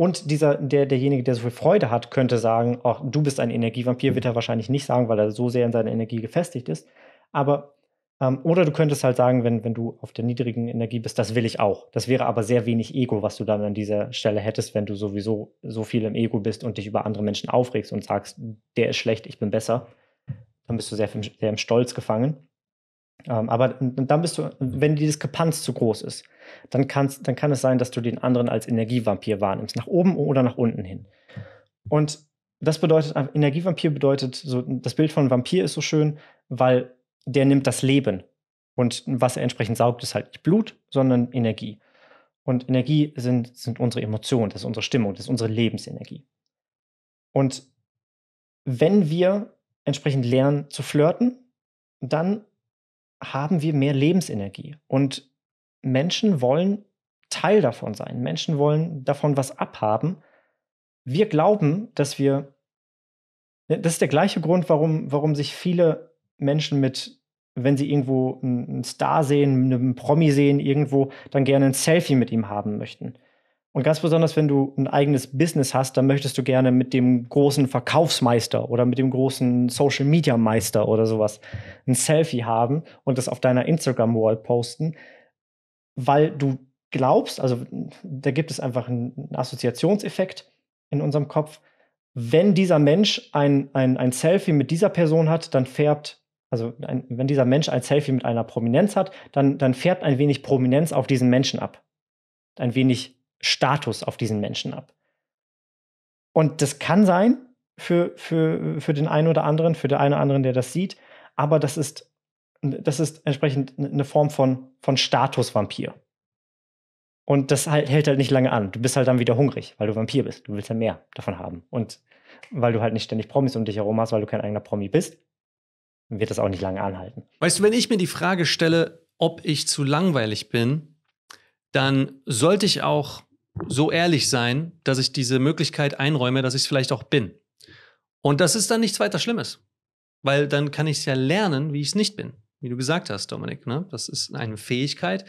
Und dieser, der, derjenige, der so viel Freude hat, könnte sagen, ach, du bist ein Energievampir, wird er wahrscheinlich nicht sagen, weil er so sehr in seiner Energie gefestigt ist. Aber, ähm, oder du könntest halt sagen, wenn, wenn du auf der niedrigen Energie bist, das will ich auch. Das wäre aber sehr wenig Ego, was du dann an dieser Stelle hättest, wenn du sowieso so viel im Ego bist und dich über andere Menschen aufregst und sagst, der ist schlecht, ich bin besser. Dann bist du sehr, sehr im Stolz gefangen. Ähm, aber dann bist du, wenn die Diskrepanz zu groß ist, dann, kannst, dann kann es sein, dass du den anderen als Energievampir wahrnimmst, nach oben oder nach unten hin. Und das bedeutet, Energievampir bedeutet, so, das Bild von Vampir ist so schön, weil der nimmt das Leben. Und was er entsprechend saugt, ist halt nicht Blut, sondern Energie. Und Energie sind, sind unsere Emotionen, das ist unsere Stimmung, das ist unsere Lebensenergie. Und wenn wir entsprechend lernen zu flirten, dann haben wir mehr Lebensenergie. Und Menschen wollen Teil davon sein. Menschen wollen davon was abhaben. Wir glauben, dass wir. Ne, das ist der gleiche Grund, warum, warum sich viele Menschen mit, wenn sie irgendwo einen Star sehen, einen Promi sehen, irgendwo, dann gerne ein Selfie mit ihm haben möchten. Und ganz besonders, wenn du ein eigenes Business hast, dann möchtest du gerne mit dem großen Verkaufsmeister oder mit dem großen Social Media Meister oder sowas ein Selfie haben und das auf deiner Instagram-Wall posten, weil du glaubst, also da gibt es einfach einen Assoziationseffekt in unserem Kopf. Wenn dieser Mensch ein, ein, ein Selfie mit dieser Person hat, dann färbt, also ein, wenn dieser Mensch ein Selfie mit einer Prominenz hat, dann, dann färbt ein wenig Prominenz auf diesen Menschen ab. Ein wenig Status auf diesen Menschen ab. Und das kann sein für, für, für den einen oder anderen, für den einen oder anderen, der das sieht, aber das ist das ist entsprechend eine Form von, von Statusvampir. Und das halt, hält halt nicht lange an. Du bist halt dann wieder hungrig, weil du Vampir bist. Du willst ja mehr davon haben. Und weil du halt nicht ständig Promis um dich herum hast, weil du kein eigener Promi bist, wird das auch nicht lange anhalten. Weißt du, wenn ich mir die Frage stelle, ob ich zu langweilig bin, dann sollte ich auch so ehrlich sein, dass ich diese Möglichkeit einräume, dass ich es vielleicht auch bin. Und das ist dann nichts weiter Schlimmes, weil dann kann ich es ja lernen, wie ich es nicht bin wie du gesagt hast, Dominik. Ne? Das ist eine Fähigkeit,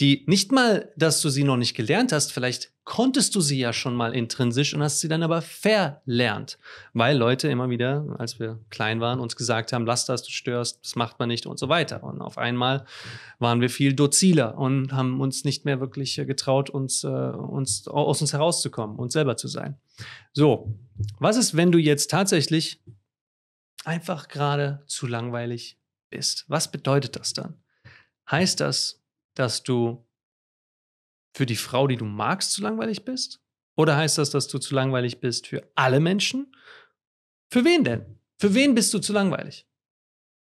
die nicht mal, dass du sie noch nicht gelernt hast, vielleicht konntest du sie ja schon mal intrinsisch und hast sie dann aber verlernt, weil Leute immer wieder, als wir klein waren, uns gesagt haben, lass das, du störst, das macht man nicht und so weiter. Und auf einmal waren wir viel doziler und haben uns nicht mehr wirklich äh, getraut, uns, äh, uns aus uns herauszukommen uns selber zu sein. So, was ist, wenn du jetzt tatsächlich einfach gerade zu langweilig bist, was bedeutet das dann? Heißt das, dass du für die Frau, die du magst, zu langweilig bist? Oder heißt das, dass du zu langweilig bist für alle Menschen? Für wen denn? Für wen bist du zu langweilig?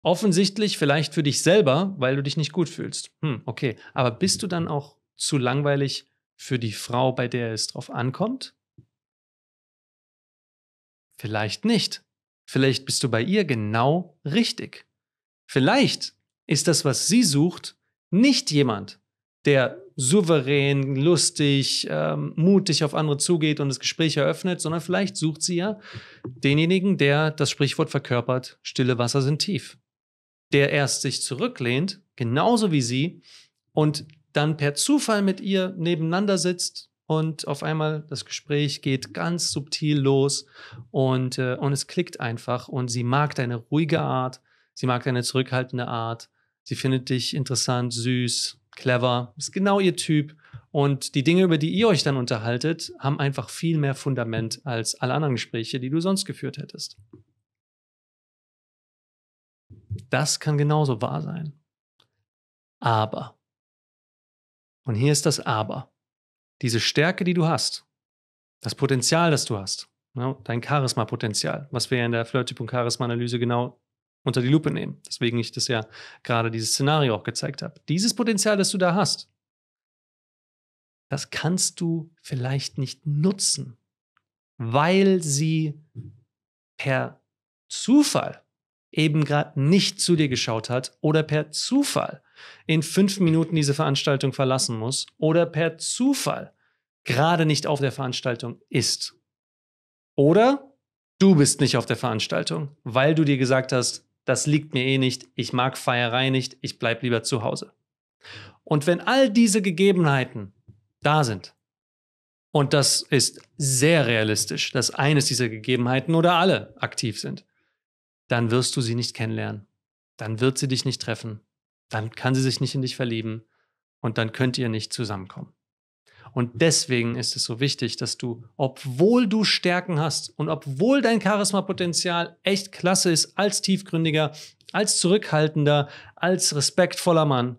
Offensichtlich vielleicht für dich selber, weil du dich nicht gut fühlst. Hm, okay. Aber bist du dann auch zu langweilig für die Frau, bei der es drauf ankommt? Vielleicht nicht. Vielleicht bist du bei ihr genau richtig. Vielleicht ist das, was sie sucht, nicht jemand, der souverän, lustig, ähm, mutig auf andere zugeht und das Gespräch eröffnet, sondern vielleicht sucht sie ja denjenigen, der das Sprichwort verkörpert, stille Wasser sind tief. Der erst sich zurücklehnt, genauso wie sie, und dann per Zufall mit ihr nebeneinander sitzt und auf einmal das Gespräch geht ganz subtil los und, äh, und es klickt einfach und sie mag deine ruhige Art, Sie mag deine zurückhaltende Art. Sie findet dich interessant, süß, clever. Ist genau ihr Typ. Und die Dinge, über die ihr euch dann unterhaltet, haben einfach viel mehr Fundament als alle anderen Gespräche, die du sonst geführt hättest. Das kann genauso wahr sein. Aber. Und hier ist das Aber. Diese Stärke, die du hast, das Potenzial, das du hast, ne, dein Charisma-Potenzial, was wir in der Flirttyp- und Charisma-Analyse genau unter die Lupe nehmen. Deswegen ich das ja gerade dieses Szenario auch gezeigt habe. Dieses Potenzial, das du da hast, das kannst du vielleicht nicht nutzen, weil sie per Zufall eben gerade nicht zu dir geschaut hat oder per Zufall in fünf Minuten diese Veranstaltung verlassen muss oder per Zufall gerade nicht auf der Veranstaltung ist. Oder du bist nicht auf der Veranstaltung, weil du dir gesagt hast, das liegt mir eh nicht, ich mag Feierei nicht, ich bleib lieber zu Hause. Und wenn all diese Gegebenheiten da sind, und das ist sehr realistisch, dass eines dieser Gegebenheiten oder alle aktiv sind, dann wirst du sie nicht kennenlernen. Dann wird sie dich nicht treffen. Dann kann sie sich nicht in dich verlieben. Und dann könnt ihr nicht zusammenkommen. Und deswegen ist es so wichtig, dass du, obwohl du Stärken hast und obwohl dein Charismapotenzial echt klasse ist, als tiefgründiger, als zurückhaltender, als respektvoller Mann,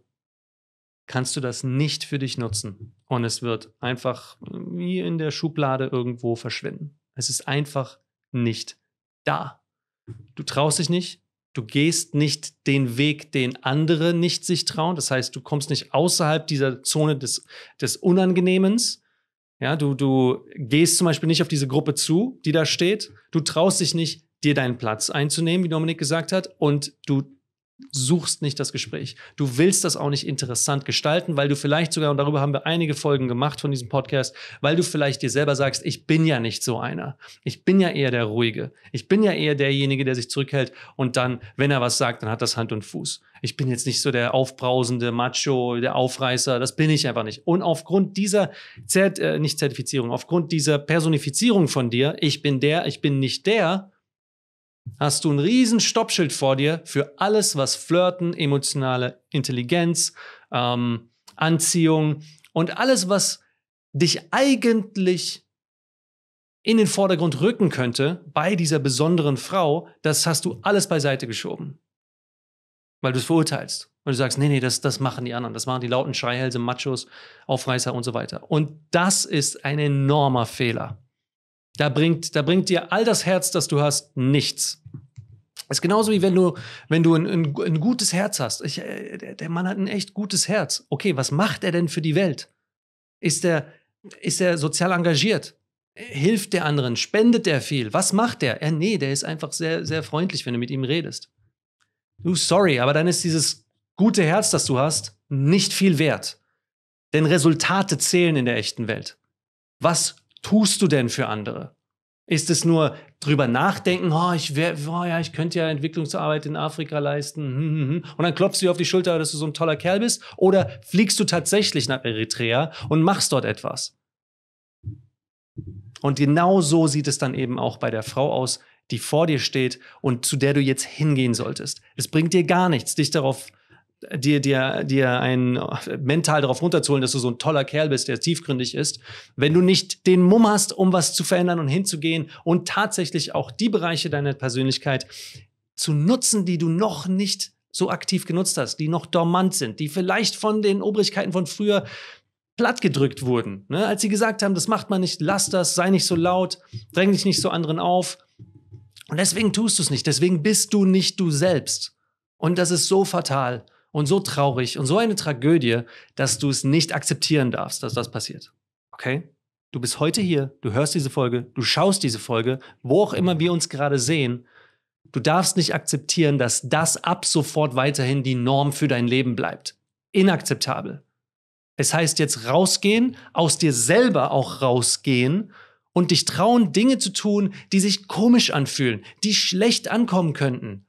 kannst du das nicht für dich nutzen. Und es wird einfach wie in der Schublade irgendwo verschwinden. Es ist einfach nicht da. Du traust dich nicht, Du gehst nicht den Weg, den andere nicht sich trauen. Das heißt, du kommst nicht außerhalb dieser Zone des, des Unangenehmens. Ja, du, du gehst zum Beispiel nicht auf diese Gruppe zu, die da steht. Du traust dich nicht, dir deinen Platz einzunehmen, wie Dominik gesagt hat. Und du suchst nicht das Gespräch. Du willst das auch nicht interessant gestalten, weil du vielleicht sogar, und darüber haben wir einige Folgen gemacht von diesem Podcast, weil du vielleicht dir selber sagst, ich bin ja nicht so einer. Ich bin ja eher der Ruhige. Ich bin ja eher derjenige, der sich zurückhält und dann, wenn er was sagt, dann hat das Hand und Fuß. Ich bin jetzt nicht so der aufbrausende Macho, der Aufreißer. Das bin ich einfach nicht. Und aufgrund dieser, Zert, äh, nicht Zertifizierung, aufgrund dieser Personifizierung von dir, ich bin der, ich bin nicht der, hast du ein riesen Stoppschild vor dir für alles, was Flirten, emotionale Intelligenz, ähm, Anziehung und alles, was dich eigentlich in den Vordergrund rücken könnte bei dieser besonderen Frau, das hast du alles beiseite geschoben. Weil du es verurteilst. Und du sagst, nee, nee, das, das machen die anderen. Das machen die lauten Schreihälse, Machos, Aufreißer und so weiter. Und das ist ein enormer Fehler. Da bringt, da bringt dir all das Herz, das du hast, nichts. Das ist genauso wie wenn du, wenn du ein, ein, ein gutes Herz hast. Ich, äh, der, der Mann hat ein echt gutes Herz. Okay, was macht er denn für die Welt? Ist er ist er sozial engagiert? Hilft der anderen? Spendet er viel? Was macht der? Er, nee, der ist einfach sehr, sehr freundlich, wenn du mit ihm redest. Du, sorry, aber dann ist dieses gute Herz, das du hast, nicht viel wert. Denn Resultate zählen in der echten Welt. Was tust du denn für andere? Ist es nur drüber nachdenken, oh, ich, wär, oh ja, ich könnte ja Entwicklungsarbeit in Afrika leisten, hm, hm, hm, und dann klopfst du dir auf die Schulter, dass du so ein toller Kerl bist, oder fliegst du tatsächlich nach Eritrea und machst dort etwas? Und genau so sieht es dann eben auch bei der Frau aus, die vor dir steht und zu der du jetzt hingehen solltest. Es bringt dir gar nichts, dich darauf zu dir, dir, dir ein äh, mental darauf runterzuholen, dass du so ein toller Kerl bist, der tiefgründig ist, wenn du nicht den Mumm hast, um was zu verändern und hinzugehen und tatsächlich auch die Bereiche deiner Persönlichkeit zu nutzen, die du noch nicht so aktiv genutzt hast, die noch dormant sind, die vielleicht von den Obrigkeiten von früher plattgedrückt wurden. Ne? Als sie gesagt haben, das macht man nicht, lass das, sei nicht so laut, dräng dich nicht so anderen auf. Und deswegen tust du es nicht, deswegen bist du nicht du selbst. Und das ist so fatal und so traurig und so eine Tragödie, dass du es nicht akzeptieren darfst, dass das passiert. Okay? Du bist heute hier, du hörst diese Folge, du schaust diese Folge, wo auch immer wir uns gerade sehen. Du darfst nicht akzeptieren, dass das ab sofort weiterhin die Norm für dein Leben bleibt. Inakzeptabel. Es heißt jetzt rausgehen, aus dir selber auch rausgehen und dich trauen, Dinge zu tun, die sich komisch anfühlen, die schlecht ankommen könnten.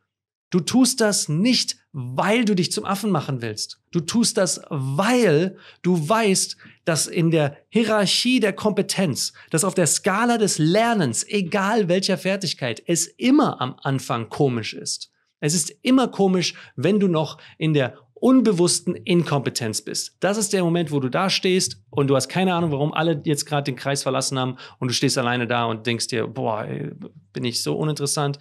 Du tust das nicht, weil du dich zum Affen machen willst. Du tust das, weil du weißt, dass in der Hierarchie der Kompetenz, dass auf der Skala des Lernens, egal welcher Fertigkeit, es immer am Anfang komisch ist. Es ist immer komisch, wenn du noch in der unbewussten Inkompetenz bist. Das ist der Moment, wo du da stehst und du hast keine Ahnung, warum alle jetzt gerade den Kreis verlassen haben und du stehst alleine da und denkst dir, boah, ey, bin ich so uninteressant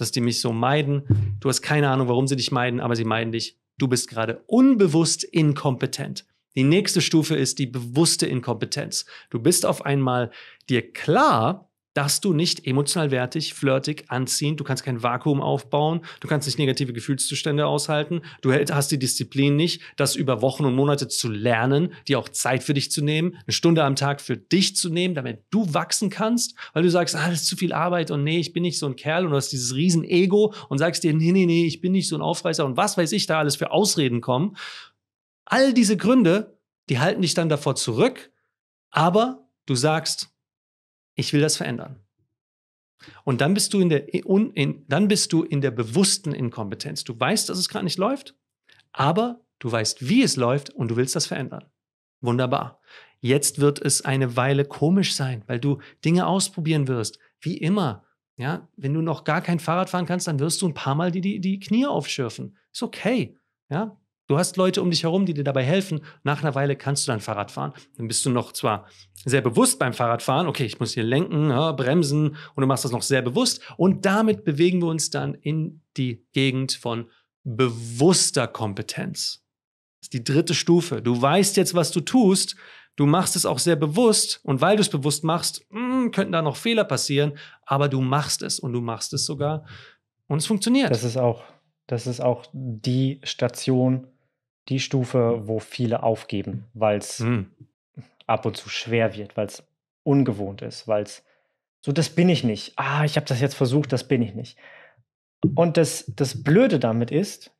dass die mich so meiden. Du hast keine Ahnung, warum sie dich meiden, aber sie meiden dich. Du bist gerade unbewusst inkompetent. Die nächste Stufe ist die bewusste Inkompetenz. Du bist auf einmal dir klar, dass du nicht emotional wertig, flirtig, anziehen. Du kannst kein Vakuum aufbauen. Du kannst nicht negative Gefühlszustände aushalten. Du hast die Disziplin nicht, das über Wochen und Monate zu lernen, dir auch Zeit für dich zu nehmen, eine Stunde am Tag für dich zu nehmen, damit du wachsen kannst, weil du sagst, ah, das ist zu viel Arbeit und nee, ich bin nicht so ein Kerl und du hast dieses riesen Ego und sagst dir, nee, nee, nee, ich bin nicht so ein Aufreißer und was weiß ich da alles für Ausreden kommen. All diese Gründe, die halten dich dann davor zurück, aber du sagst, ich will das verändern. Und dann bist du in der, in, dann bist du in der bewussten Inkompetenz. Du weißt, dass es gerade nicht läuft, aber du weißt, wie es läuft und du willst das verändern. Wunderbar. Jetzt wird es eine Weile komisch sein, weil du Dinge ausprobieren wirst. Wie immer. Ja, wenn du noch gar kein Fahrrad fahren kannst, dann wirst du ein paar Mal die, die, die Knie aufschürfen. Ist okay. Ja, Du hast Leute um dich herum, die dir dabei helfen. Nach einer Weile kannst du dann Fahrrad fahren. Dann bist du noch zwar sehr bewusst beim Fahrradfahren, okay, ich muss hier lenken, ja, ne, bremsen und du machst das noch sehr bewusst. Und damit bewegen wir uns dann in die Gegend von bewusster Kompetenz. Das ist die dritte Stufe. Du weißt jetzt, was du tust. Du machst es auch sehr bewusst und weil du es bewusst machst, mh, hm, könnten da noch Fehler passieren, aber du machst es und du machst es sogar und es funktioniert. Das ist auch, das ist auch die Station, die Stufe, wo viele aufgeben, weil es mhm. ab und zu schwer wird, weil es ungewohnt ist, weil es so, das bin ich nicht. Ah, ich habe das jetzt versucht, das bin ich nicht. Und das, das Blöde damit ist,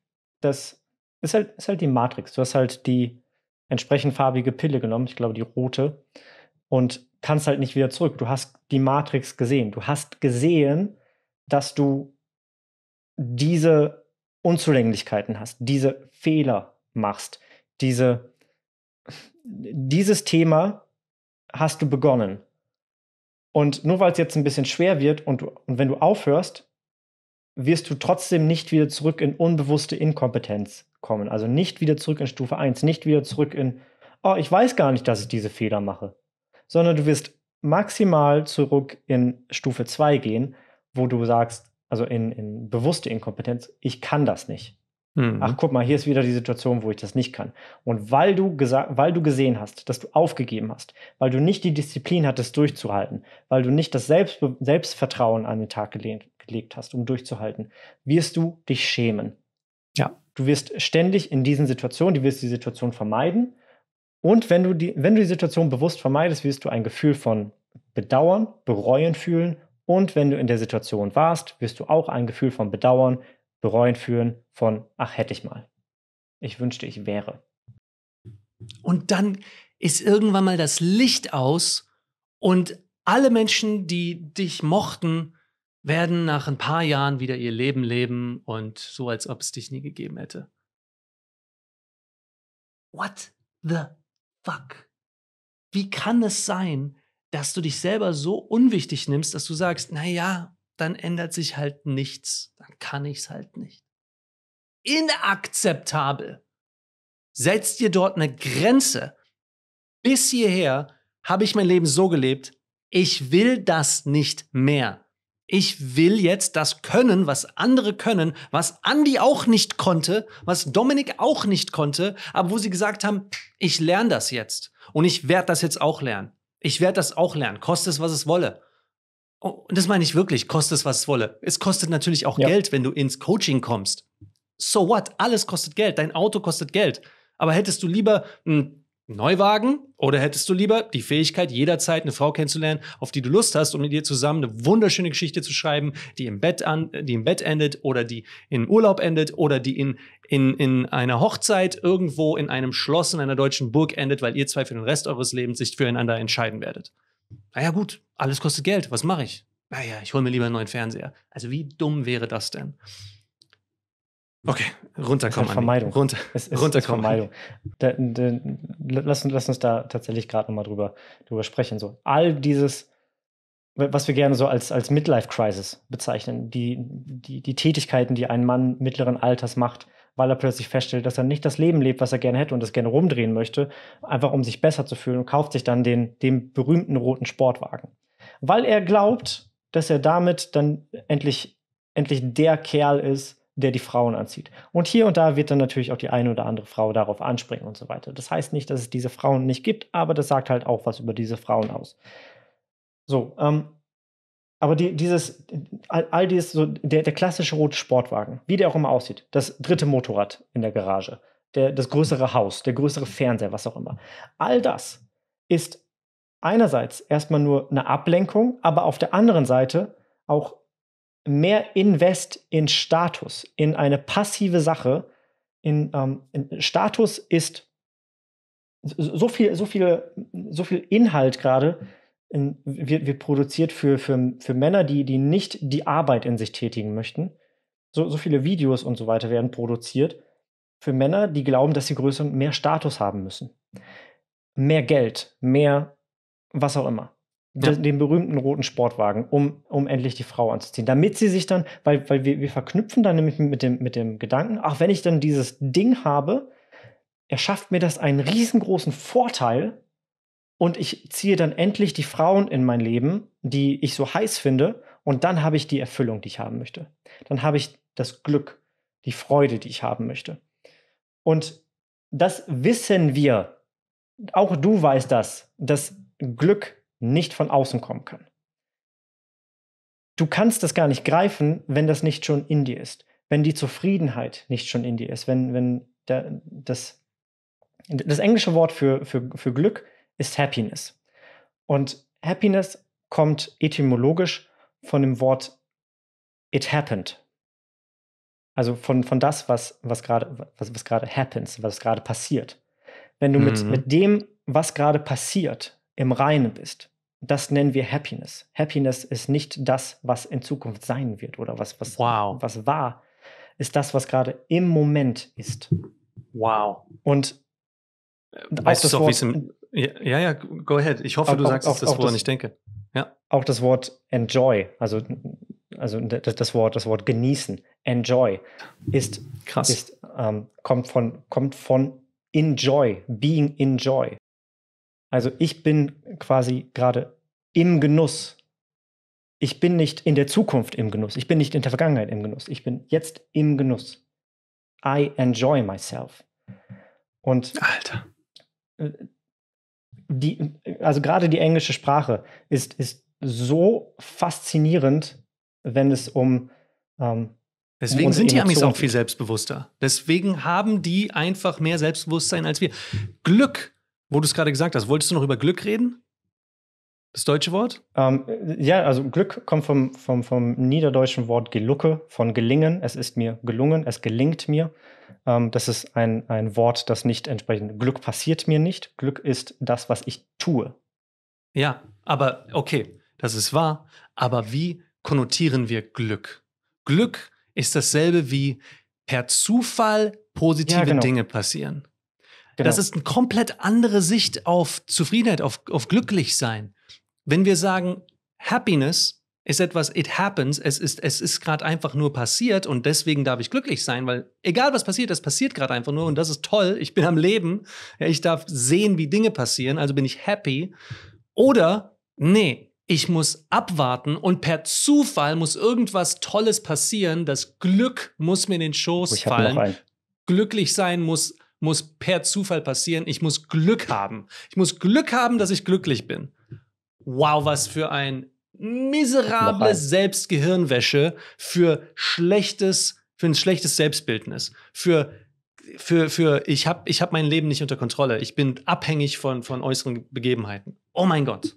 das ist halt, ist halt die Matrix. Du hast halt die entsprechend farbige Pille genommen, ich glaube die rote, und kannst halt nicht wieder zurück. Du hast die Matrix gesehen. Du hast gesehen, dass du diese Unzulänglichkeiten hast, diese Fehler, machst. Diese, dieses Thema hast du begonnen. Und nur weil es jetzt ein bisschen schwer wird und, und wenn du aufhörst, wirst du trotzdem nicht wieder zurück in unbewusste Inkompetenz kommen. Also nicht wieder zurück in Stufe 1, nicht wieder zurück in, oh, ich weiß gar nicht, dass ich diese Fehler mache. Sondern du wirst maximal zurück in Stufe 2 gehen, wo du sagst, also in, in bewusste Inkompetenz, ich kann das nicht. Mhm. Ach, guck mal, hier ist wieder die Situation, wo ich das nicht kann. Und weil du gesagt, weil du gesehen hast, dass du aufgegeben hast, weil du nicht die Disziplin hattest, durchzuhalten, weil du nicht das Selbstbe Selbstvertrauen an den Tag gelehnt, gelegt hast, um durchzuhalten, wirst du dich schämen. Ja. Du wirst ständig in diesen Situationen, du wirst die Situation vermeiden. Und wenn du die, wenn du die Situation bewusst vermeidest, wirst du ein Gefühl von Bedauern, Bereuen fühlen. Und wenn du in der Situation warst, wirst du auch ein Gefühl von Bedauern, Bereuen führen von, ach hätte ich mal. Ich wünschte, ich wäre. Und dann ist irgendwann mal das Licht aus und alle Menschen, die dich mochten, werden nach ein paar Jahren wieder ihr Leben leben und so, als ob es dich nie gegeben hätte. What the fuck? Wie kann es sein, dass du dich selber so unwichtig nimmst, dass du sagst, na ja, dann ändert sich halt nichts. Dann kann ich es halt nicht. Inakzeptabel. Setzt dir dort eine Grenze. Bis hierher habe ich mein Leben so gelebt, ich will das nicht mehr. Ich will jetzt das können, was andere können, was Andy auch nicht konnte, was Dominik auch nicht konnte, aber wo sie gesagt haben, ich lerne das jetzt und ich werde das jetzt auch lernen. Ich werde das auch lernen, koste es, was es wolle. Oh, und das meine ich wirklich, kostet es, was es wolle. Es kostet natürlich auch ja. Geld, wenn du ins Coaching kommst. So what? Alles kostet Geld. Dein Auto kostet Geld. Aber hättest du lieber einen Neuwagen oder hättest du lieber die Fähigkeit, jederzeit eine Frau kennenzulernen, auf die du Lust hast, um mit ihr zusammen eine wunderschöne Geschichte zu schreiben, die im Bett, an, die im Bett endet oder die in Urlaub endet oder die in, in, in einer Hochzeit irgendwo in einem Schloss in einer deutschen Burg endet, weil ihr zwei für den Rest eures Lebens sich füreinander entscheiden werdet naja gut, alles kostet Geld, was mache ich? Naja, ich hole mir lieber einen neuen Fernseher. Also wie dumm wäre das denn? Okay, runterkommen. Halt Vermeidung. Runter, es ist runterkommen. Vermeidung. Da, da, lass, lass, uns da tatsächlich gerade nochmal drüber, drüber sprechen. So, all dieses, was wir gerne so als, als Midlife-Crisis bezeichnen, die, die, die Tätigkeiten, die ein Mann mittleren Alters macht, weil er plötzlich feststellt, dass er nicht das Leben lebt, was er gerne hätte und das gerne rumdrehen möchte, einfach um sich besser zu fühlen und kauft sich dann den, den berühmten roten Sportwagen. Weil er glaubt, dass er damit dann endlich, endlich der Kerl ist, der die Frauen anzieht. Und hier und da wird dann natürlich auch die eine oder andere Frau darauf anspringen und so weiter. Das heißt nicht, dass es diese Frauen nicht gibt, aber das sagt halt auch was über diese Frauen aus. So, ähm, aber die, dieses, all, all dieses, so der, der klassische rote Sportwagen, wie der auch immer aussieht, das dritte Motorrad in der Garage, der, das größere Haus, der größere Fernseher, was auch immer. All das ist einerseits erstmal nur eine Ablenkung, aber auf der anderen Seite auch mehr Invest in Status, in eine passive Sache. In, ähm, in Status ist so viel, so viel, so viel Inhalt gerade wird, wird produziert für, für, für Männer, die, die nicht die Arbeit in sich tätigen möchten. So, so viele Videos und so weiter werden produziert für Männer, die glauben, dass sie größer und mehr Status haben müssen. Mehr Geld, mehr was auch immer. Ja. Den berühmten roten Sportwagen, um, um endlich die Frau anzuziehen. Damit sie sich dann, weil, weil wir, wir verknüpfen dann nämlich mit dem, mit dem Gedanken, auch wenn ich dann dieses Ding habe, erschafft mir das einen riesengroßen Vorteil, und ich ziehe dann endlich die Frauen in mein Leben, die ich so heiß finde und dann habe ich die Erfüllung, die ich haben möchte. Dann habe ich das Glück, die Freude, die ich haben möchte. Und das wissen wir. Auch du weißt das, dass Glück nicht von außen kommen kann. Du kannst das gar nicht greifen, wenn das nicht schon in dir ist, wenn die Zufriedenheit nicht schon in dir ist, wenn, wenn der, das, das englische Wort für, für, für Glück ist Happiness. Und Happiness kommt etymologisch von dem Wort it happened. Also von, von das, was, was gerade was, was happens, was gerade passiert. Wenn du mhm. mit, mit dem, was gerade passiert, im Reinen bist, das nennen wir Happiness. Happiness ist nicht das, was in Zukunft sein wird oder was, was, wow. was war, ist das, was gerade im Moment ist. Wow. Und äh, weißt du, wie es im ja, ja, go ahead. Ich hoffe, auch, du sagst auch, es, das, woran ich denke. Ja. Auch das Wort enjoy, also, also das, das Wort, das Wort genießen, enjoy, ist, Krass. Ist, ähm, kommt, von, kommt von enjoy, being in joy. Also ich bin quasi gerade im Genuss. Ich bin nicht in der Zukunft im Genuss. Ich bin nicht in der Vergangenheit im Genuss. Ich bin jetzt im Genuss. I enjoy myself. Und Alter. Äh, die, also gerade die englische Sprache ist, ist so faszinierend, wenn es um. Ähm, Deswegen um sind die Amis auch viel selbstbewusster. Deswegen haben die einfach mehr Selbstbewusstsein als wir. Glück, wo du es gerade gesagt hast, wolltest du noch über Glück reden? Das deutsche Wort? Ähm, ja, also Glück kommt vom, vom, vom niederdeutschen Wort Gelucke, von gelingen. Es ist mir gelungen, es gelingt mir. Ähm, das ist ein, ein Wort, das nicht entsprechend. Glück passiert mir nicht. Glück ist das, was ich tue. Ja, aber okay, das ist wahr. Aber wie konnotieren wir Glück? Glück ist dasselbe wie per Zufall positive ja, genau. Dinge passieren. Genau. Das ist eine komplett andere Sicht auf Zufriedenheit, auf, auf sein. Wenn wir sagen, Happiness ist etwas, it happens, es ist, es ist gerade einfach nur passiert und deswegen darf ich glücklich sein, weil egal was passiert, es passiert gerade einfach nur und das ist toll, ich bin am Leben, ja, ich darf sehen, wie Dinge passieren, also bin ich happy. Oder, nee, ich muss abwarten und per Zufall muss irgendwas Tolles passieren, das Glück muss mir in den Schoß oh, fallen. Glücklich sein muss muss per Zufall passieren. Ich muss Glück haben. Ich muss Glück haben, dass ich glücklich bin. Wow, was für ein miserables Selbstgehirnwäsche für schlechtes, für ein schlechtes Selbstbildnis, für für, für ich habe ich hab mein Leben nicht unter Kontrolle. Ich bin abhängig von, von äußeren Begebenheiten. Oh mein Gott.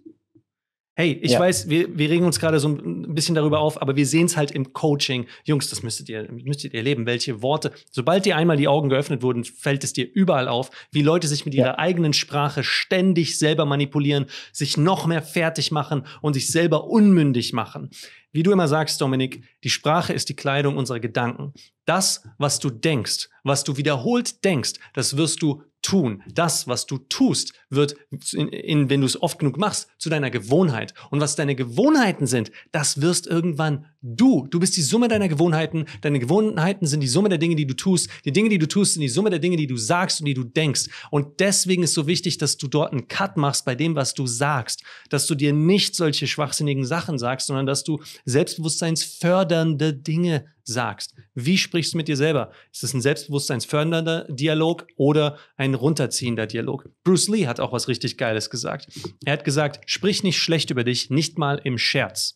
Hey, ich ja. weiß, wir, wir regen uns gerade so ein bisschen darüber auf, aber wir sehen es halt im Coaching. Jungs, das müsstet ihr, müsstet ihr erleben, Welche Worte. Sobald dir einmal die Augen geöffnet wurden, fällt es dir überall auf, wie Leute sich mit ja. ihrer eigenen Sprache ständig selber manipulieren, sich noch mehr fertig machen und sich selber unmündig machen. Wie du immer sagst, Dominik, die Sprache ist die Kleidung unserer Gedanken. Das, was du denkst, was du wiederholt denkst, das wirst du tun. Das, was du tust, wird, in, in, wenn du es oft genug machst, zu deiner Gewohnheit. Und was deine Gewohnheiten sind, das wirst irgendwann Du, du bist die Summe deiner Gewohnheiten. Deine Gewohnheiten sind die Summe der Dinge, die du tust. Die Dinge, die du tust, sind die Summe der Dinge, die du sagst und die du denkst. Und deswegen ist so wichtig, dass du dort einen Cut machst bei dem, was du sagst. Dass du dir nicht solche schwachsinnigen Sachen sagst, sondern dass du selbstbewusstseinsfördernde Dinge sagst. Wie sprichst du mit dir selber? Ist es ein selbstbewusstseinsfördernder Dialog oder ein runterziehender Dialog? Bruce Lee hat auch was richtig Geiles gesagt. Er hat gesagt, sprich nicht schlecht über dich, nicht mal im Scherz.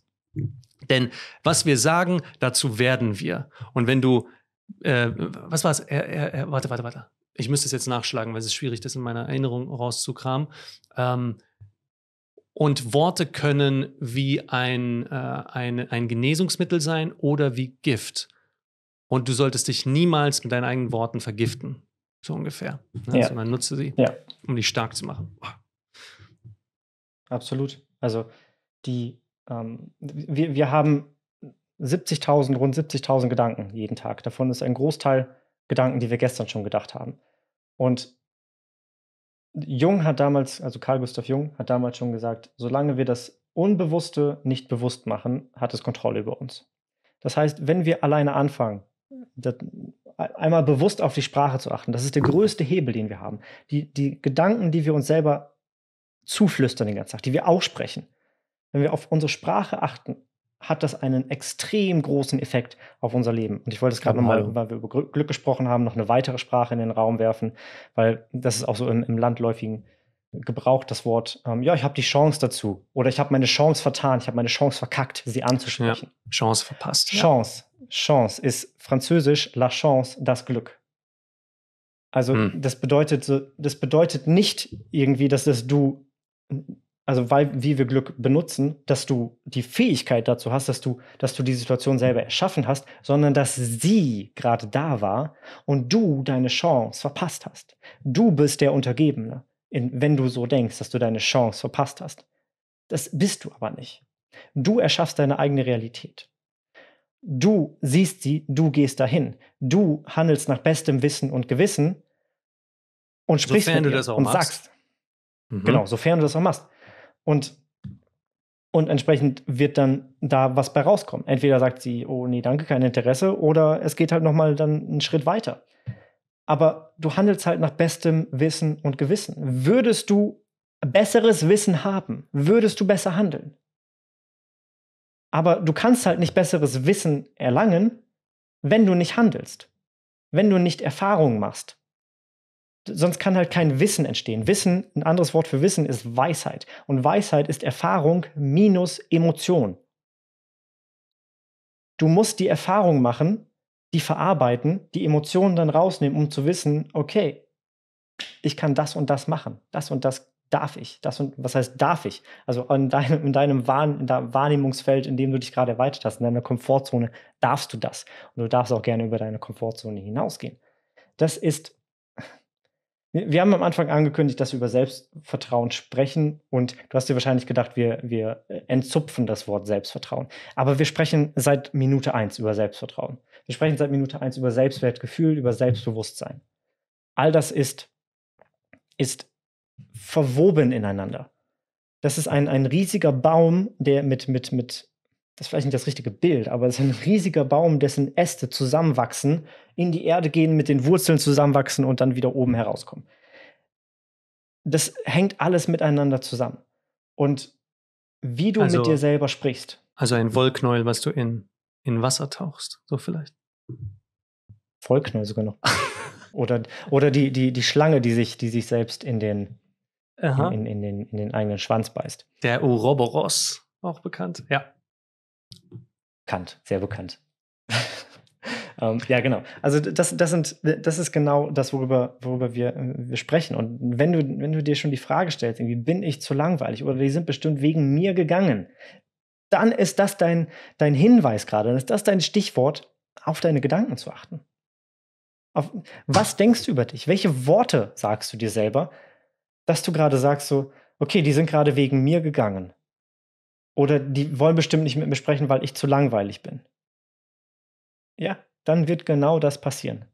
Denn was wir sagen, dazu werden wir. Und wenn du, äh, was war's? Er, er, er, warte, warte, warte. Ich müsste es jetzt nachschlagen, weil es ist schwierig, das in meiner Erinnerung rauszukramen. Ähm, und Worte können wie ein, äh, ein, ein Genesungsmittel sein oder wie Gift. Und du solltest dich niemals mit deinen eigenen Worten vergiften. So ungefähr. Ne? Ja. Sondern also nutze sie, ja. um dich stark zu machen. Absolut. Also die ähm, wir, wir haben 70.000, rund 70.000 Gedanken jeden Tag. Davon ist ein Großteil Gedanken, die wir gestern schon gedacht haben. Und Jung hat damals, also Carl Gustav Jung, hat damals schon gesagt, solange wir das Unbewusste nicht bewusst machen, hat es Kontrolle über uns. Das heißt, wenn wir alleine anfangen, das, einmal bewusst auf die Sprache zu achten, das ist der größte Hebel, den wir haben. Die, die Gedanken, die wir uns selber zuflüstern den ganzen Tag, die wir aussprechen, wenn wir auf unsere Sprache achten, hat das einen extrem großen Effekt auf unser Leben. Und ich wollte es gerade nochmal, weil wir über Glück gesprochen haben, noch eine weitere Sprache in den Raum werfen, weil das ist auch so im, im landläufigen Gebrauch das Wort, ähm, ja, ich habe die Chance dazu oder ich habe meine Chance vertan, ich habe meine Chance verkackt, sie anzusprechen. Ja, Chance verpasst. Chance. Ja. Chance ist französisch la chance, das Glück. Also hm. das, bedeutet, das bedeutet nicht irgendwie, dass das du also weil, wie wir Glück benutzen, dass du die Fähigkeit dazu hast, dass du, dass du die Situation selber erschaffen hast, sondern dass sie gerade da war und du deine Chance verpasst hast. Du bist der Untergebene, in, wenn du so denkst, dass du deine Chance verpasst hast. Das bist du aber nicht. Du erschaffst deine eigene Realität. Du siehst sie, du gehst dahin. Du handelst nach bestem Wissen und Gewissen und sprichst sofern mit ihr und machst. sagst. Mhm. Genau, sofern du das auch machst. Und, und entsprechend wird dann da was bei rauskommen. Entweder sagt sie, oh nee, danke, kein Interesse, oder es geht halt nochmal dann einen Schritt weiter. Aber du handelst halt nach bestem Wissen und Gewissen. Würdest du besseres Wissen haben, würdest du besser handeln. Aber du kannst halt nicht besseres Wissen erlangen, wenn du nicht handelst, wenn du nicht Erfahrungen machst, sonst kann halt kein Wissen entstehen. Wissen, ein anderes Wort für Wissen ist Weisheit. Und Weisheit ist Erfahrung minus Emotion. Du musst die Erfahrung machen, die verarbeiten, die Emotionen dann rausnehmen, um zu wissen, okay, ich kann das und das machen, das und das darf ich, das und was heißt darf ich? Also in deinem, in deinem Wahn, in Wahrnehmungsfeld, in dem du dich gerade erweitert hast, in deiner Komfortzone, darfst du das. Und du darfst auch gerne über deine Komfortzone hinausgehen. Das ist wir haben am Anfang angekündigt, dass wir über Selbstvertrauen sprechen und du hast dir wahrscheinlich gedacht, wir, wir äh, entzupfen das Wort Selbstvertrauen. Aber wir sprechen seit Minute 1 über Selbstvertrauen. Wir sprechen seit Minute 1 über Selbstwertgefühl, über Selbstbewusstsein. All das ist, ist verwoben ineinander. Das ist ein, ein riesiger Baum, der mit, mit, mit, das ist vielleicht nicht das richtige Bild, aber es ist ein riesiger Baum, dessen Äste zusammenwachsen in die Erde gehen, mit den Wurzeln zusammenwachsen und dann wieder oben herauskommen. Das hängt alles miteinander zusammen. Und wie du also, mit dir selber sprichst. Also ein Wollknäuel, was du in, in Wasser tauchst, so vielleicht. Wollknäuel sogar noch. oder oder die, die, die Schlange, die sich, die sich selbst in den, in, in, in, den, in den eigenen Schwanz beißt. Der Ouroboros, auch bekannt. Ja. Bekannt, sehr bekannt ähm, ja, genau. Also das, das, sind, das ist genau das, worüber, worüber wir, äh, wir sprechen. Und wenn du, wenn du dir schon die Frage stellst, irgendwie bin ich zu langweilig oder die sind bestimmt wegen mir gegangen, dann ist das dein, dein Hinweis gerade, dann ist das dein Stichwort, auf deine Gedanken zu achten. Auf, was denkst du über dich? Welche Worte sagst du dir selber, dass du gerade sagst so, okay, die sind gerade wegen mir gegangen. Oder die wollen bestimmt nicht mit mir sprechen, weil ich zu langweilig bin. Ja, dann wird genau das passieren.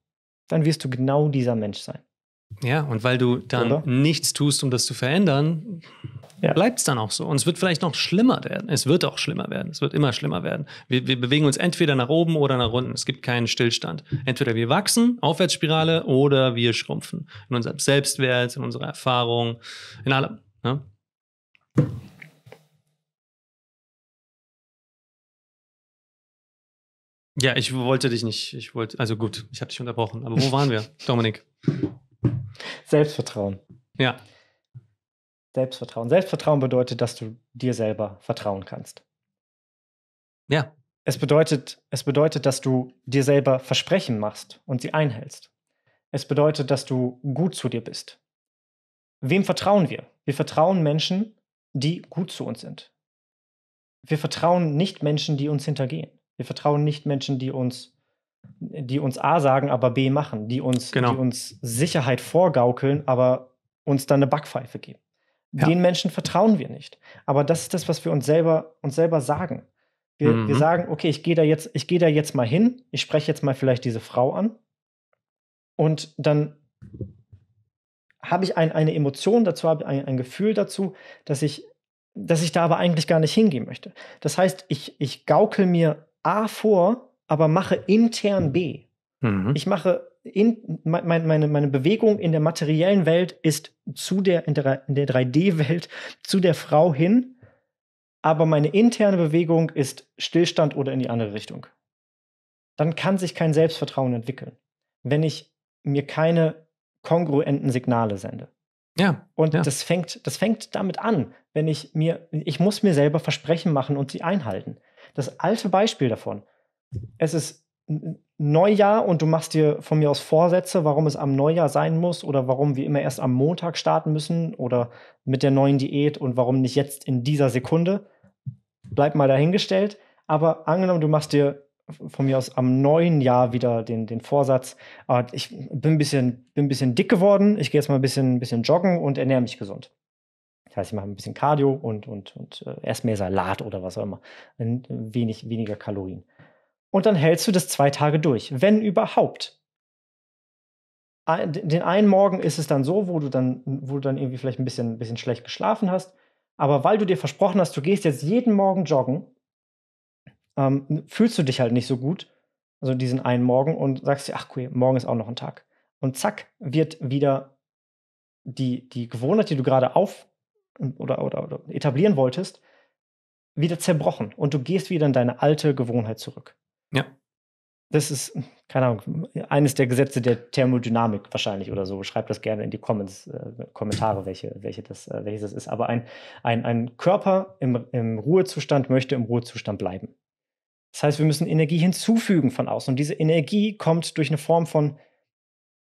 Dann wirst du genau dieser Mensch sein. Ja, und weil du dann Oder? nichts tust, um das zu verändern, ja. bleibt es dann auch so. Und es wird vielleicht noch schlimmer werden. Es wird auch schlimmer werden. Es wird immer schlimmer werden. Wir, wir bewegen uns entweder nach oben oder nach unten. Es gibt keinen Stillstand. Entweder wir wachsen, Aufwärtsspirale, oder wir schrumpfen. In unserem Selbstwert, in unserer Erfahrung, in allem. Ne? Ja, ich wollte dich nicht. Ich wollte, also gut, ich habe dich unterbrochen. Aber wo waren wir, *laughs* Dominik? Selbstvertrauen. Ja. Selbstvertrauen. Selbstvertrauen bedeutet, dass du dir selber vertrauen kannst. Ja. Es bedeutet, es bedeutet, dass du dir selber Versprechen machst und sie einhältst. Es bedeutet, dass du gut zu dir bist. Wem vertrauen wir? Wir vertrauen Menschen, die gut zu uns sind. Wir vertrauen nicht Menschen, die uns hintergehen. Wir vertrauen nicht Menschen, die uns, die uns A sagen, aber B machen, die uns, genau. die uns Sicherheit vorgaukeln, aber uns dann eine Backpfeife geben. Ja. Den Menschen vertrauen wir nicht. Aber das ist das, was wir uns selber, uns selber sagen. Wir, mhm. wir sagen, okay, ich gehe da jetzt, da jetzt mal hin, ich spreche jetzt mal vielleicht diese Frau an und dann habe ich ein, eine Emotion dazu, habe ein, ein Gefühl dazu, dass ich, dass ich da aber eigentlich gar nicht hingehen möchte. Das heißt, ich, ich gaukel mir A vor, aber mache intern B. Mhm. Ich mache in, mein, meine, meine Bewegung in der materiellen Welt ist zu der, in der, in der 3D-Welt *laughs* zu der Frau hin, aber meine interne Bewegung ist Stillstand oder in die andere Richtung. Dann kann sich kein Selbstvertrauen entwickeln, wenn ich mir keine kongruenten Signale sende. Ja. Und ja. Das, fängt, das fängt damit an, wenn ich mir, ich muss mir selber Versprechen machen und sie einhalten. Das alte Beispiel davon. Es ist Neujahr und du machst dir von mir aus Vorsätze, warum es am Neujahr sein muss oder warum wir immer erst am Montag starten müssen oder mit der neuen Diät und warum nicht jetzt in dieser Sekunde. Bleib mal dahingestellt. Aber angenommen, du machst dir von mir aus am neuen Jahr wieder den, den Vorsatz, ah, ich bin ein, bisschen, bin ein bisschen dick geworden, ich gehe jetzt mal ein bisschen, ein bisschen joggen und ernähre mich gesund. Das heißt, ich mache ein bisschen Cardio und, und, und äh, esse mehr Salat oder was auch immer. Ein wenig, weniger Kalorien. Und dann hältst du das zwei Tage durch, wenn überhaupt. Den einen Morgen ist es dann so, wo du dann, wo du dann irgendwie vielleicht ein bisschen, ein bisschen schlecht geschlafen hast. Aber weil du dir versprochen hast, du gehst jetzt jeden Morgen joggen, ähm, fühlst du dich halt nicht so gut, also diesen einen Morgen, und sagst dir, ach cool, morgen ist auch noch ein Tag. Und zack, wird wieder die, die Gewohnheit, die du gerade auf, oder, oder, oder etablieren wolltest, wieder zerbrochen und du gehst wieder in deine alte Gewohnheit zurück. Ja. Das ist, keine Ahnung, eines der Gesetze der Thermodynamik wahrscheinlich oder so. Schreibt das gerne in die Comments, äh, Kommentare, welche, welche das, äh, welches das ist. Aber ein, ein, ein Körper im, im Ruhezustand möchte im Ruhezustand bleiben. Das heißt, wir müssen Energie hinzufügen von außen. Und diese Energie kommt durch eine Form von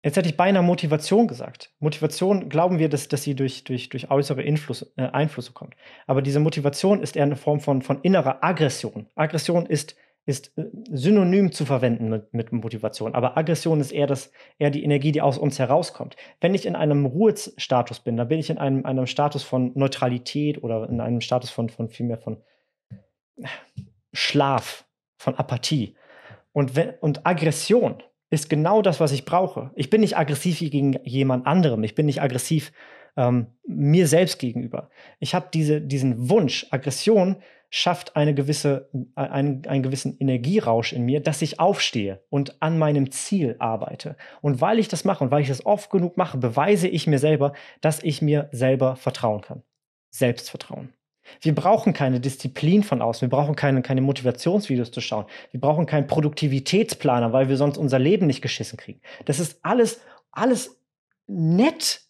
Jetzt hätte ich beinahe Motivation gesagt. Motivation glauben wir, dass, dass sie durch, durch, durch äußere Influss, äh, Einflüsse kommt. Aber diese Motivation ist eher eine Form von, von innerer Aggression. Aggression ist, ist äh, synonym zu verwenden mit, mit Motivation. Aber Aggression ist eher, das, eher die Energie, die aus uns herauskommt. Wenn ich in einem Ruhestatus bin, dann bin ich in einem, einem Status von Neutralität oder in einem Status von, von vielmehr von äh, Schlaf, von Apathie. Und, wenn, und Aggression ist genau das, was ich brauche. Ich bin nicht aggressiv gegen jemand anderem. Ich bin nicht aggressiv ähm, mir selbst gegenüber. Ich habe diese, diesen Wunsch. Aggression schafft eine gewisse, äh, einen, einen gewissen Energierausch in mir, dass ich aufstehe und an meinem Ziel arbeite. Und weil ich das mache und weil ich das oft genug mache, beweise ich mir selber, dass ich mir selber vertrauen kann. Selbstvertrauen. Wir brauchen keine Disziplin von außen. Wir brauchen keine, keine Motivationsvideos zu schauen. Wir brauchen keinen Produktivitätsplaner, weil wir sonst unser Leben nicht geschissen kriegen. Das ist alles, alles nett.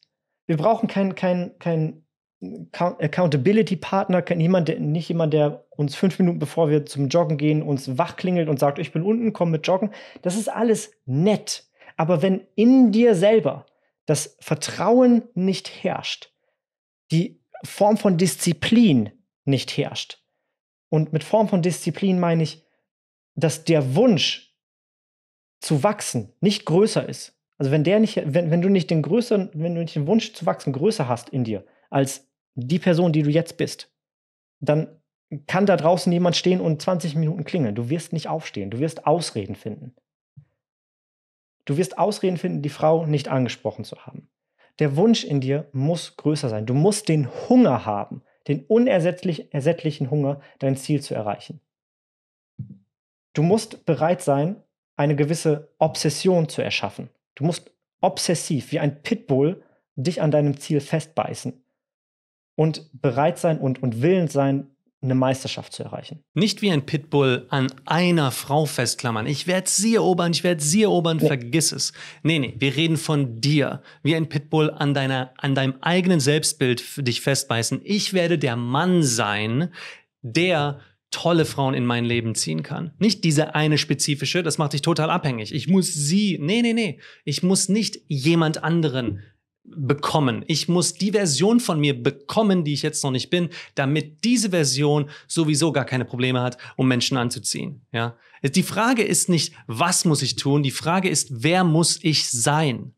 Wir brauchen keinen kein, kein Accountability-Partner, niemand, nicht jemand, der uns fünf Minuten bevor wir zum Joggen gehen, uns wach klingelt und sagt, ich bin unten, komm mit joggen. Das ist alles nett. Aber wenn in dir selber das Vertrauen nicht herrscht, die Form von Disziplin nicht herrscht. Und mit Form von Disziplin meine ich, dass der Wunsch zu wachsen nicht größer ist. Also wenn der nicht, wenn, wenn du nicht den größeren, wenn du nicht den Wunsch zu wachsen größer hast in dir als die Person, die du jetzt bist, dann kann da draußen jemand stehen und 20 Minuten klingeln. Du wirst nicht aufstehen, du wirst Ausreden finden. Du wirst Ausreden finden, die Frau nicht angesprochen zu haben. Der Wunsch in dir muss größer sein. Du musst den Hunger haben, den unersättlichen Hunger, dein Ziel zu erreichen. Du musst bereit sein, eine gewisse Obsession zu erschaffen. Du musst obsessiv, wie ein Pitbull, dich an deinem Ziel festbeißen und bereit sein und, und willens sein, eine Meisterschaft zu erreichen. Nicht wie ein Pitbull an einer Frau festklammern. Ich werde sie erobern, ich werde sie erobern, nee. vergiss es. Nee, nee, wir reden von dir. Wie ein Pitbull an, deiner, an deinem eigenen Selbstbild dich festbeißen. Ich werde der Mann sein, der tolle Frauen in mein Leben ziehen kann. Nicht diese eine spezifische, das macht dich total abhängig. Ich muss sie, nee, nee, nee. Ich muss nicht jemand anderen bekommen. Ich muss die Version von mir bekommen, die ich jetzt noch nicht bin, damit diese Version sowieso gar keine Probleme hat, um Menschen anzuziehen. Ja? Die Frage ist nicht, was muss ich tun? Die Frage ist, wer muss ich sein?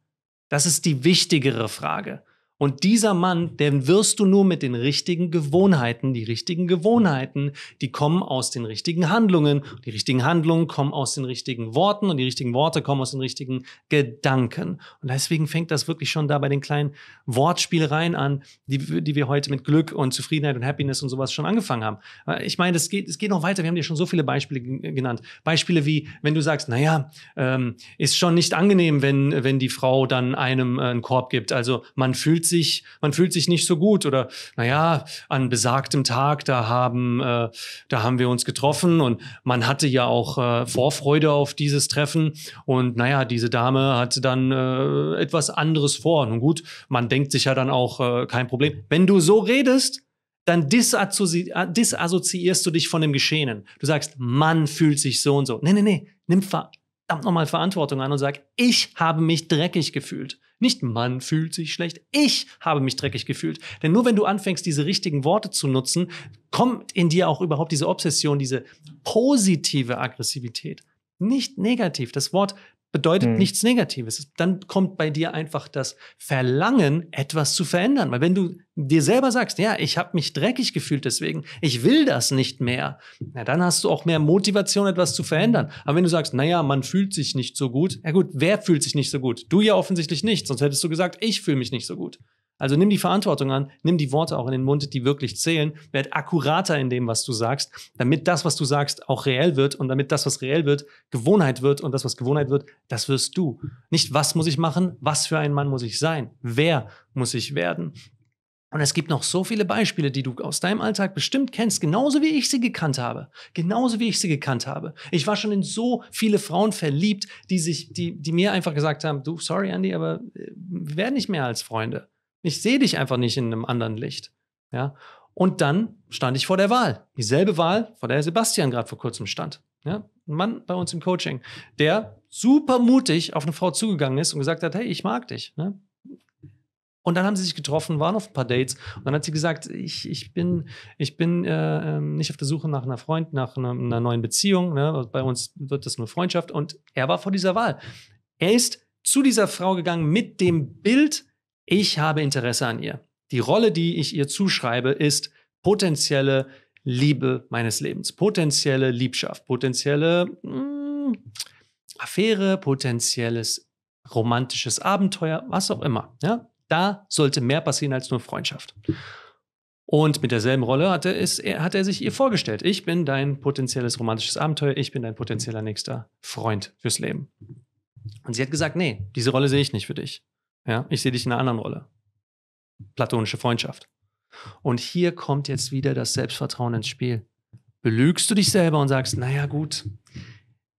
Das ist die wichtigere Frage. Und dieser Mann, den wirst du nur mit den richtigen Gewohnheiten, die richtigen Gewohnheiten, die kommen aus den richtigen Handlungen, die richtigen Handlungen kommen aus den richtigen Worten und die richtigen Worte kommen aus den richtigen Gedanken. Und deswegen fängt das wirklich schon da bei den kleinen Wortspielereien an, die, die wir heute mit Glück und Zufriedenheit und Happiness und sowas schon angefangen haben. Äh, ich meine, es geht, es geht noch weiter. Wir haben dir schon so viele Beispiele äh, genannt. Beispiele wie, wenn du sagst, naja, ähm, ist schon nicht angenehm, wenn, wenn die Frau dann einem äh, einen Korb gibt. Also man fühlt sich, man fühlt sich nicht so gut oder naja, an besagtem Tag, da haben, äh, da haben wir uns getroffen und man hatte ja auch äh, Vorfreude auf dieses Treffen und naja, diese Dame hatte dann äh, etwas anderes vor. Nun gut, man denkt sich ja dann auch äh, kein Problem. Wenn du so redest, dann äh, disassoziierst du dich von dem Geschehenen. Du sagst, man fühlt sich so und so. Nee, nee, nee, nimm verdammt nochmal Verantwortung an und sag, ich habe mich dreckig gefühlt. Nicht man fühlt sich schlecht, ich habe mich dreckig gefühlt. Denn nur wenn du anfängst, diese richtigen Worte zu nutzen, kommt in dir auch überhaupt diese Obsession, diese positive Aggressivität. Nicht negativ. Das Wort bedeutet hm. nichts Negatives. Dann kommt bei dir einfach das Verlangen, etwas zu verändern. Weil wenn du dir selber sagst, ja, ich habe mich dreckig gefühlt deswegen, ich will das nicht mehr, na, dann hast du auch mehr Motivation, etwas zu verändern. Aber wenn du sagst, naja, man fühlt sich nicht so gut, ja gut, wer fühlt sich nicht so gut? Du ja offensichtlich nicht, sonst hättest du gesagt, ich fühle mich nicht so gut. Also nimm die Verantwortung an, nimm die Worte auch in den Mund, die wirklich zählen, werd akkurater in dem, was du sagst, damit das, was du sagst, auch reell wird und damit das, was reell wird, Gewohnheit wird und das, was Gewohnheit wird, das wirst du. Nicht, was muss ich machen, was für ein Mann muss ich sein, wer muss ich werden. Und es gibt noch so viele Beispiele, die du aus deinem Alltag bestimmt kennst, genauso wie ich sie gekannt habe. Genauso wie ich sie gekannt habe. Ich war schon in so viele Frauen verliebt, die sich, die, die mir einfach gesagt haben, du, sorry, Andy, aber äh, wir werden nicht mehr als Freunde. Ich sehe dich einfach nicht in einem anderen Licht. Ja? Und dann stand ich vor der Wahl. Dieselbe Wahl, vor der Sebastian gerade vor kurzem stand. Ja? Ein Mann bei uns im Coaching, der super mutig auf eine Frau zugegangen ist und gesagt hat, hey, ich mag dich. Ne? Und dann haben sie sich getroffen, waren auf ein paar Dates. Und dann hat sie gesagt, ich, ich bin, ich bin äh, ähm, nicht auf der Suche nach einer Freund, nach einer, einer neuen Beziehung. Ne? Bei uns wird das nur Freundschaft. Und er war vor dieser Wahl. Er ist zu dieser Frau gegangen mit dem Bild, ich habe Interesse an ihr. Die Rolle, die ich ihr zuschreibe, ist potenzielle Liebe meines Lebens, potenzielle Liebschaft, potenzielle mh, hm, Affäre, potenzielles romantisches Abenteuer, was auch immer. Ja? Da sollte mehr passieren als nur Freundschaft. Und mit derselben Rolle hat er, es, hat er sich ihr vorgestellt. Ich bin dein potenzielles romantisches Abenteuer, ich bin dein potenzieller nächster Freund fürs Leben. Und sie hat gesagt, nee, diese Rolle sehe ich nicht für dich. Ja, ich sehe dich in einer anderen Rolle. Platonische Freundschaft. Und hier kommt jetzt wieder das Selbstvertrauen ins Spiel. Belügst du dich selber und sagst, naja gut,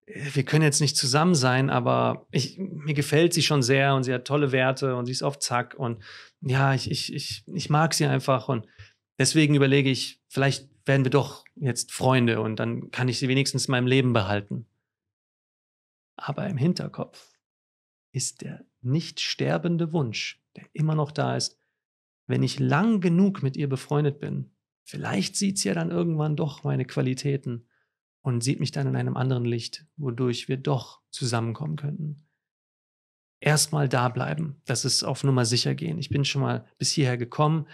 äh, wir können jetzt nicht zusammen sein, aber ich, mir gefällt sie schon sehr und sie hat tolle Werte und sie ist auf Zack und ja, ich, ich, ich, ich mag sie einfach und deswegen überlege ich, vielleicht werden wir doch jetzt Freunde und dann kann ich sie wenigstens in meinem Leben behalten. Aber im Hinterkopf ist der nicht sterbende Wunsch, der immer noch da ist, wenn ich lang genug mit ihr befreundet bin, vielleicht sieht sie ja dann irgendwann doch meine Qualitäten und sieht mich dann in einem anderen Licht, wodurch wir doch zusammenkommen könnten. Erstmal da bleiben, das ist auf Nummer sicher gehen. Ich bin schon mal bis hierher gekommen.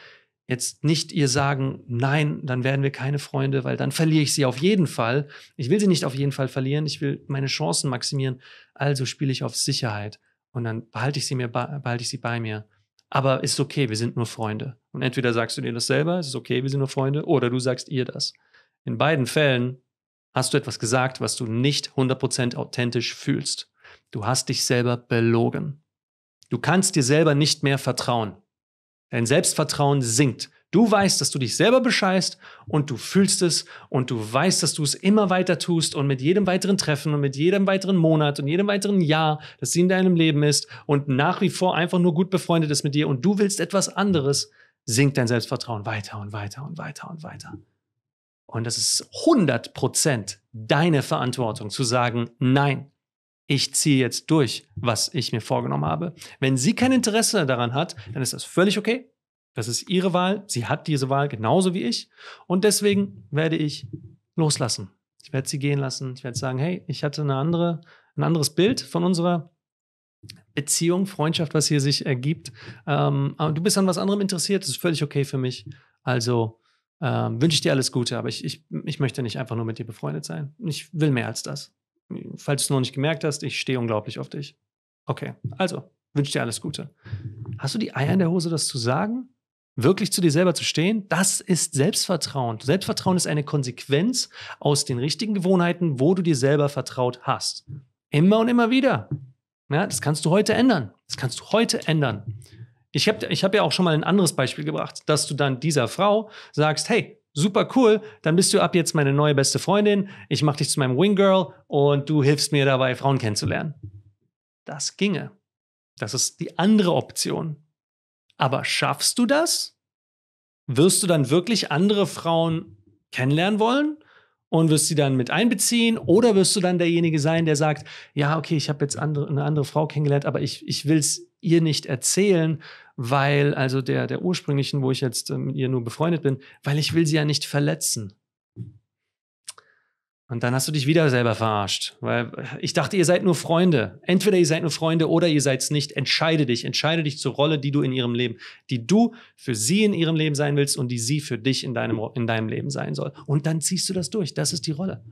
Jetzt nicht ihr sagen, nein, dann werden wir keine Freunde, weil dann verliere ich sie auf jeden Fall. Ich will sie nicht auf jeden Fall verlieren, ich will meine Chancen maximieren, also spiele ich auf Sicherheit und dann behalte ich sie mir, behalte ich sie bei mir. Aber ist okay, wir sind nur Freunde. Und entweder sagst du dir das selber, es ist okay, wir sind nur Freunde, oder du sagst ihr das. In beiden Fällen hast du etwas gesagt, was du nicht 100% authentisch fühlst. Du hast dich selber belogen. Du kannst dir selber nicht mehr vertrauen. Dein Selbstvertrauen sinkt. Du weißt, dass du dich selber bescheißt und du fühlst es und du weißt, dass du es immer weiter tust und mit jedem weiteren Treffen und mit jedem weiteren Monat und jedem weiteren Jahr, das sie in deinem Leben ist und nach wie vor einfach nur gut befreundet ist mit dir und du willst etwas anderes, sinkt dein Selbstvertrauen weiter und weiter und weiter und weiter. Und das ist 100% deine Verantwortung zu sagen, nein, ich ziehe jetzt durch, was ich mir vorgenommen habe. Wenn sie kein Interesse daran hat, dann ist das völlig okay. Das ist ihre Wahl. Sie hat diese Wahl genauso wie ich. Und deswegen werde ich loslassen. Ich werde sie gehen lassen. Ich werde sagen, hey, ich hatte eine andere, ein anderes Bild von unserer Beziehung, Freundschaft, was hier sich ergibt. Ähm, du bist an was anderem interessiert. Das ist völlig okay für mich. Also ähm, wünsche ich dir alles Gute. Aber ich, ich, ich möchte nicht einfach nur mit dir befreundet sein. Ich will mehr als das. Falls du es noch nicht gemerkt hast, ich stehe unglaublich auf dich. Okay, also wünsche dir alles Gute. Hast du die Eier in der Hose, das zu sagen? wirklich zu dir selber zu stehen, das ist Selbstvertrauen. Selbstvertrauen ist eine Konsequenz aus den richtigen Gewohnheiten, wo du dir selber vertraut hast. Immer und immer wieder. Ja, das kannst du heute ändern. Das kannst du heute ändern. Ich habe ich hab ja auch schon mal ein anderes Beispiel gebracht, dass du dann dieser Frau sagst, hey, super cool, dann bist du ab jetzt meine neue beste Freundin, ich mache dich zu meinem Wing Girl und du hilfst mir dabei, Frauen kennenzulernen. Das ginge. Das ist die andere Option. Aber schaffst du das? Wirst du dann wirklich andere Frauen kennenlernen wollen? und wirst sie dann mit einbeziehen oder wirst du dann derjenige sein, der sagt, ja, okay, ich habe jetzt andere, eine andere Frau kennengelernt, aber ich, ich will es ihr nicht erzählen, weil, also der, der ursprünglichen, wo ich jetzt äh, mit ihr nur befreundet bin, weil ich will sie ja nicht verletzen. Und dann hast du dich wieder selber verarscht, weil ich dachte, ihr seid nur Freunde. Entweder ihr seid nur Freunde oder ihr seid's nicht. Entscheide dich, entscheide dich zur Rolle, die du in ihrem Leben, die du für sie in ihrem Leben sein willst und die sie für dich in deinem, in deinem Leben sein soll. Und dann ziehst du das durch. Das ist die Rolle.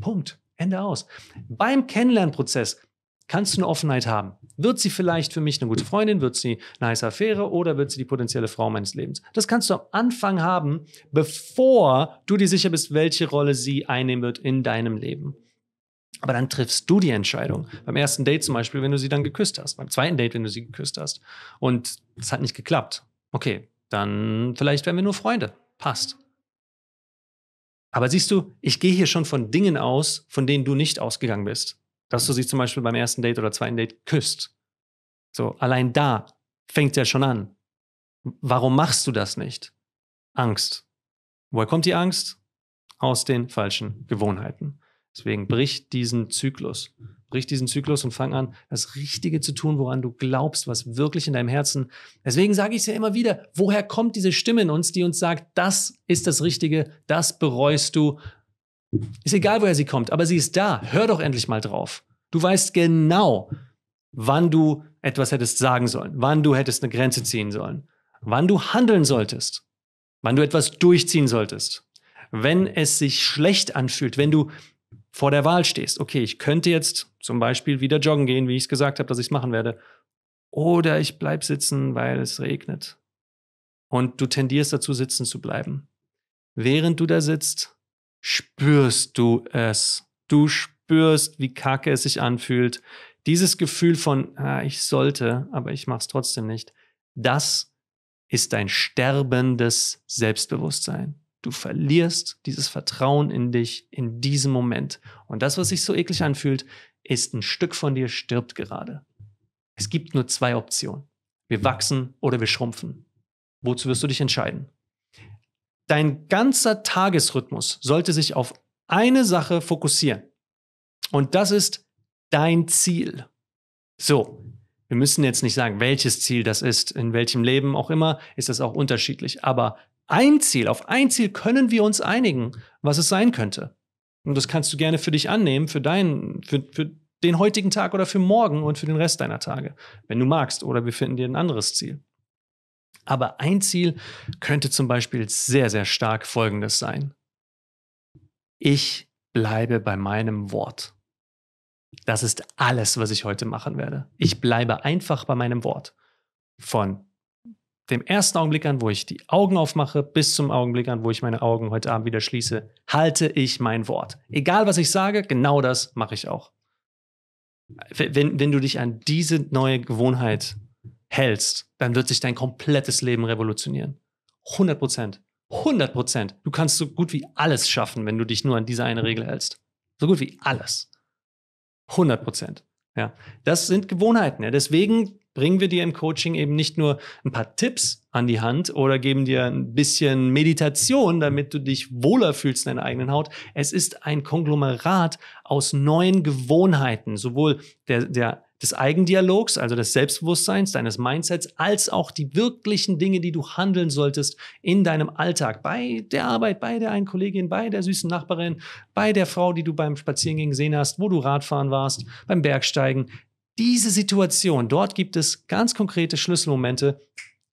Punkt. Ende aus. Beim Kennenlernprozess Kannst du eine Offenheit haben? Wird sie vielleicht für mich eine gute Freundin? Wird sie eine heiße Affäre? Oder wird sie die potenzielle Frau meines Lebens? Das kannst du am Anfang haben, bevor du dir sicher bist, welche Rolle sie einnehmen wird in deinem Leben. Aber dann triffst du die Entscheidung. Beim ersten Date zum Beispiel, wenn du sie dann geküsst hast. Beim zweiten Date, wenn du sie geküsst hast. Und es hat nicht geklappt. Okay, dann vielleicht werden wir nur Freunde. Passt. Aber siehst du, ich gehe hier schon von Dingen aus, von denen du nicht ausgegangen bist dass du sie zum Beispiel beim ersten Date oder zweiten Date küsst. So, allein da fängt ja schon an. Warum machst du das nicht? Angst. Woher kommt die Angst? Aus den falschen Gewohnheiten. Deswegen brich diesen Zyklus. Brich diesen Zyklus und fang an, das Richtige zu tun, woran du glaubst, was wirklich in deinem Herzen. Deswegen sage ich es ja immer wieder, woher kommt diese Stimme in uns, die uns sagt, das ist das Richtige, das bereust du, ist egal, woher sie kommt, aber sie ist da. Hör doch endlich mal drauf. Du weißt genau, wann du etwas hättest sagen sollen, wann du hättest eine Grenze ziehen sollen, wann du handeln solltest, wann du etwas durchziehen solltest. Wenn es sich schlecht anfühlt, wenn du vor der Wahl stehst, okay, ich könnte jetzt zum Beispiel wieder joggen gehen, wie ich es gesagt habe, dass ich es machen werde, oder ich bleibe sitzen, weil es regnet. Und du tendierst dazu, sitzen zu bleiben. Während du da sitzt, spürst du es. Du spürst, wie kacke es sich anfühlt. Dieses Gefühl von, ah, ich sollte, aber ich mache es trotzdem nicht, das ist dein sterbendes Selbstbewusstsein. Du verlierst dieses Vertrauen in dich in diesem Moment. Und das, was sich so eklig anfühlt, ist ein Stück von dir stirbt gerade. Es gibt nur zwei Optionen. Wir wachsen oder wir schrumpfen. Wozu wirst du dich entscheiden? Dein ganzer Tagesrhythmus sollte sich auf eine Sache fokussieren. Und das ist dein Ziel. So, wir müssen jetzt nicht sagen, welches Ziel das ist, in welchem Leben auch immer, ist das auch unterschiedlich. Aber ein Ziel, auf ein Ziel können wir uns einigen, was es sein könnte. Und das kannst du gerne für dich annehmen, für deinen, für, für den heutigen Tag oder für morgen und für den Rest deiner Tage, wenn du magst. Oder wir finden dir ein anderes Ziel. Aber ein Ziel könnte zum Beispiel sehr, sehr stark folgendes sein. Ich bleibe bei meinem Wort. Das ist alles, was ich heute machen werde. Ich bleibe einfach bei meinem Wort. Von dem ersten Augenblick an, wo ich die Augen aufmache, bis zum Augenblick an, wo ich meine Augen heute Abend wieder schließe, halte ich mein Wort. Egal, was ich sage, genau das mache ich auch. Wenn, wenn du dich an diese neue Gewohnheit hältst, dann wird sich dein komplettes Leben revolutionieren. 100 Prozent. 100 Prozent. Du kannst so gut wie alles schaffen, wenn du dich nur an diese eine Regel hältst. So gut wie alles. 100 Prozent. Ja. Das sind Gewohnheiten. Ja. Deswegen bringen wir dir im Coaching eben nicht nur ein paar Tipps an die Hand oder geben dir ein bisschen Meditation, damit du dich wohler fühlst in deiner eigenen Haut. Es ist ein Konglomerat aus neuen Gewohnheiten, sowohl der, der des Eigendialogs, also des Selbstbewusstseins, deines Mindsets, als auch die wirklichen Dinge, die du handeln solltest in deinem Alltag, bei der Arbeit, bei der einen Kollegin, bei der süßen Nachbarin, bei der Frau, die du beim Spazierengehen gesehen hast, wo du Radfahren warst, beim Bergsteigen. Diese Situation, dort gibt es ganz konkrete Schlüsselmomente,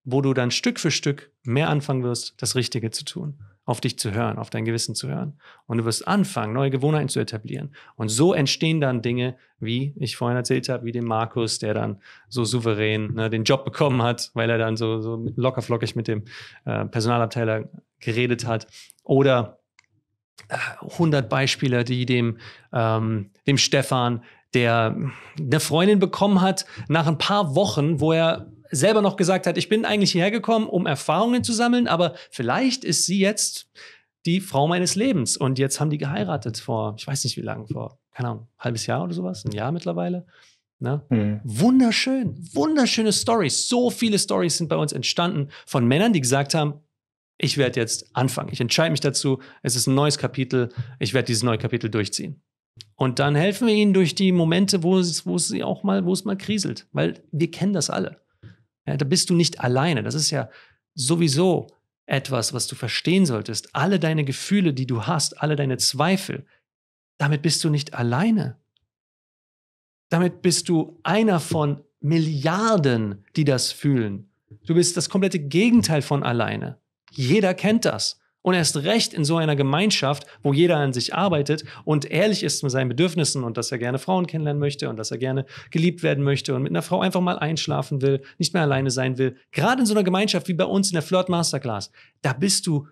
wo du dann Stück für Stück mehr anfangen wirst, das Richtige zu tun auf dich zu hören, auf dein Gewissen zu hören. Und du wirst anfangen, neue Gewohnheiten zu etablieren. Und so entstehen dann Dinge, wie ich vorhin erzählt habe, wie dem Markus, der dann so souverän ne, den Job bekommen hat, weil er dann so, so lockerflockig mit dem äh, Personalabteiler geredet hat. Oder 100 äh, Beispiele, die dem, ähm, dem Stefan, der eine Freundin bekommen hat, nach ein paar Wochen, wo er selber noch gesagt hat, ich bin eigentlich hierher gekommen, um Erfahrungen zu sammeln, aber vielleicht ist sie jetzt die Frau meines Lebens. Und jetzt haben die geheiratet vor, ich weiß nicht wie lange, vor, keine Ahnung, halbes Jahr oder sowas, ein Jahr mittlerweile. Ne? Mhm. Wunderschön, wunderschöne Stories. So viele Stories sind bei uns entstanden von Männern, die gesagt haben, ich werde jetzt anfangen. Ich entscheide mich dazu. Es ist ein neues Kapitel. Ich werde dieses neue Kapitel durchziehen. Und dann helfen wir ihnen durch die Momente, wo es, wo es auch mal, wo es mal kriselt. Weil wir kennen das alle. Ja, da bist du nicht alleine. Das ist ja sowieso etwas, was du verstehen solltest. Alle deine Gefühle, die du hast, alle deine Zweifel, damit bist du nicht alleine. Damit bist du einer von Milliarden, die das fühlen. Du bist das komplette Gegenteil von alleine. Jeder kennt das. Und erst recht in so einer Gemeinschaft, wo jeder an sich arbeitet und ehrlich ist mit seinen Bedürfnissen und dass er gerne Frauen kennenlernen möchte und dass er gerne geliebt werden möchte und mit einer Frau einfach mal einschlafen will, nicht mehr alleine sein will. Gerade in so einer Gemeinschaft wie bei uns in der Flirt Masterclass, da bist du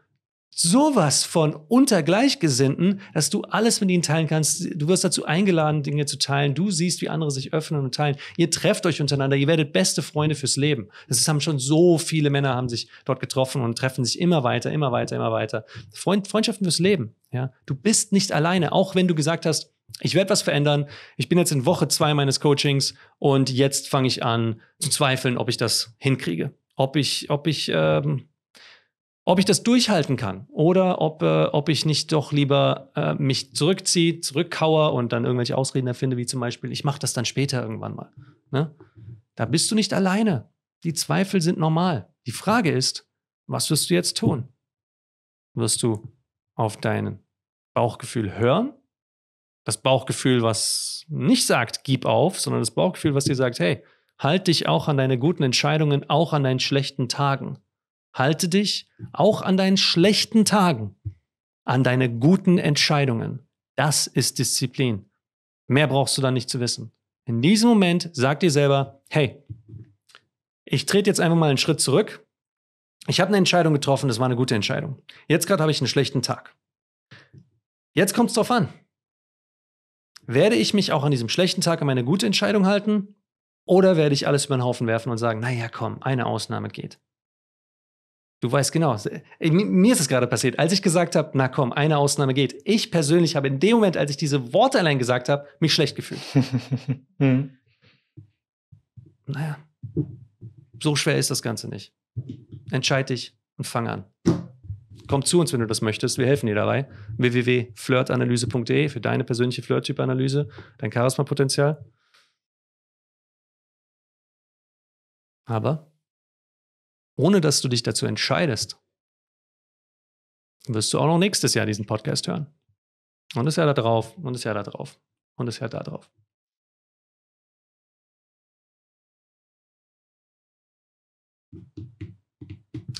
sowas von unter Gleichgesinnten, dass du alles mit ihnen teilen kannst. Du wirst dazu eingeladen, Dinge zu teilen. Du siehst, wie andere sich öffnen und teilen. Ihr trefft euch untereinander. Ihr werdet beste Freunde fürs Leben. Das haben schon so viele Männer haben sich dort getroffen und treffen sich immer weiter, immer weiter, immer weiter. Freund, Freundschaften fürs Leben. Ja, du bist nicht alleine, auch wenn du gesagt hast, ich werde was verändern. Ich bin jetzt in Woche zwei meines Coachings und jetzt fange ich an zu zweifeln, ob ich das hinkriege, ob ich, ob ich ähm, ob ich das durchhalten kann oder ob, äh, ob ich nicht doch lieber äh, mich zurückziehe, zurückkauere und dann irgendwelche Ausreden erfinde, wie zum Beispiel, ich mache das dann später irgendwann mal. Ne? Da bist du nicht alleine. Die Zweifel sind normal. Die Frage ist, was wirst du jetzt tun? Wirst du auf dein Bauchgefühl hören? Das Bauchgefühl, was nicht sagt, gib auf, sondern das Bauchgefühl, was dir sagt, hey, halt dich auch an deine guten Entscheidungen, auch an deinen schlechten Tagen. Halte dich auch an deinen schlechten Tagen an deine guten Entscheidungen. Das ist Disziplin. Mehr brauchst du dann nicht zu wissen. In diesem Moment sag dir selber, hey, ich trete jetzt einfach mal einen Schritt zurück. Ich habe eine Entscheidung getroffen, das war eine gute Entscheidung. Jetzt gerade habe ich einen schlechten Tag. Jetzt kommt es drauf an. Werde ich mich auch an diesem schlechten Tag an meine gute Entscheidung halten? Oder werde ich alles über den Haufen werfen und sagen, naja, komm, eine Ausnahme geht. Du weißt genau. Äh, mir ist es gerade passiert, als ich gesagt habe, na komm, eine Ausnahme geht. Ich persönlich habe in dem Moment, als ich diese Worte allein gesagt habe, mich schlecht gefühlt. *laughs* hm. Naja, so schwer ist das Ganze nicht. Entscheid dich und fang an. Komm zu uns, wenn du das möchtest. Wir helfen dir dabei. www.flirtanalyse.de für deine persönliche Flirttyp-Analyse, dein Charisma-Potenzial. Aber ohne dass du dich dazu entscheidest, wirst du auch noch nächstes Jahr diesen Podcast hören. Und das Jahr da drauf, und das Jahr da drauf, und das Jahr da drauf.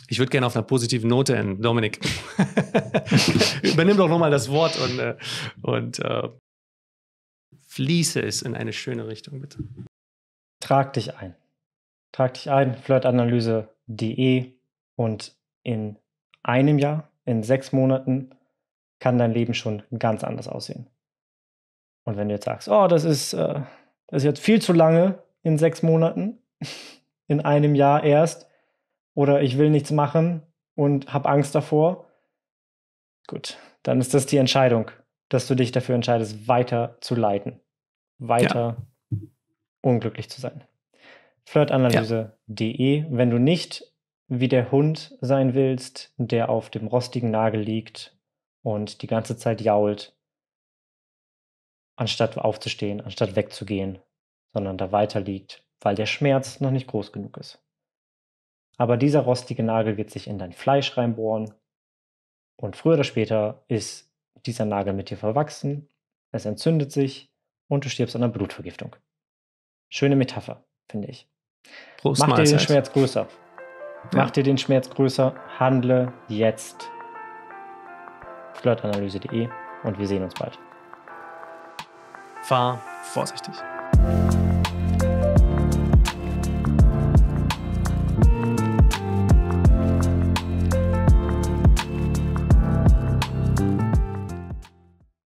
Ich würde gerne auf einer positiven Note enden. Dominik, *laughs* übernimm doch nochmal das Wort und, äh, und äh, fließe es in eine schöne Richtung, bitte. Trag dich ein. Trag dich ein, Flirtanalyse DE und in einem Jahr, in sechs Monaten kann dein Leben schon ganz anders aussehen. Und wenn du jetzt sagst, oh, das ist, äh, das ist jetzt viel zu lange in sechs Monaten, *laughs* in einem Jahr erst, oder ich will nichts machen und habe Angst davor, gut, dann ist das die Entscheidung, dass du dich dafür entscheidest, weiter zu leiden, weiter ja. unglücklich zu sein flirtanalyse.de. Ja. E. Wenn du nicht wie der Hund sein willst, der auf dem rostigen Nagel liegt und die ganze Zeit jault, anstatt aufzustehen, anstatt wegzugehen, sondern da weiter liegt, weil der Schmerz noch nicht groß genug ist. Aber dieser rostige Nagel wird sich in dein Fleisch reinbohren und früher oder später ist dieser Nagel mit dir verwachsen, es entzündet sich und du stirbst an einer Blutvergiftung. Schöne Metapher, finde ich. Prost, Mach dir den Schmerz größer. Ja. Mach dir den Schmerz größer. Handle jetzt. Flirtanalyse.de und wir sehen uns bald. Fahr vorsichtig.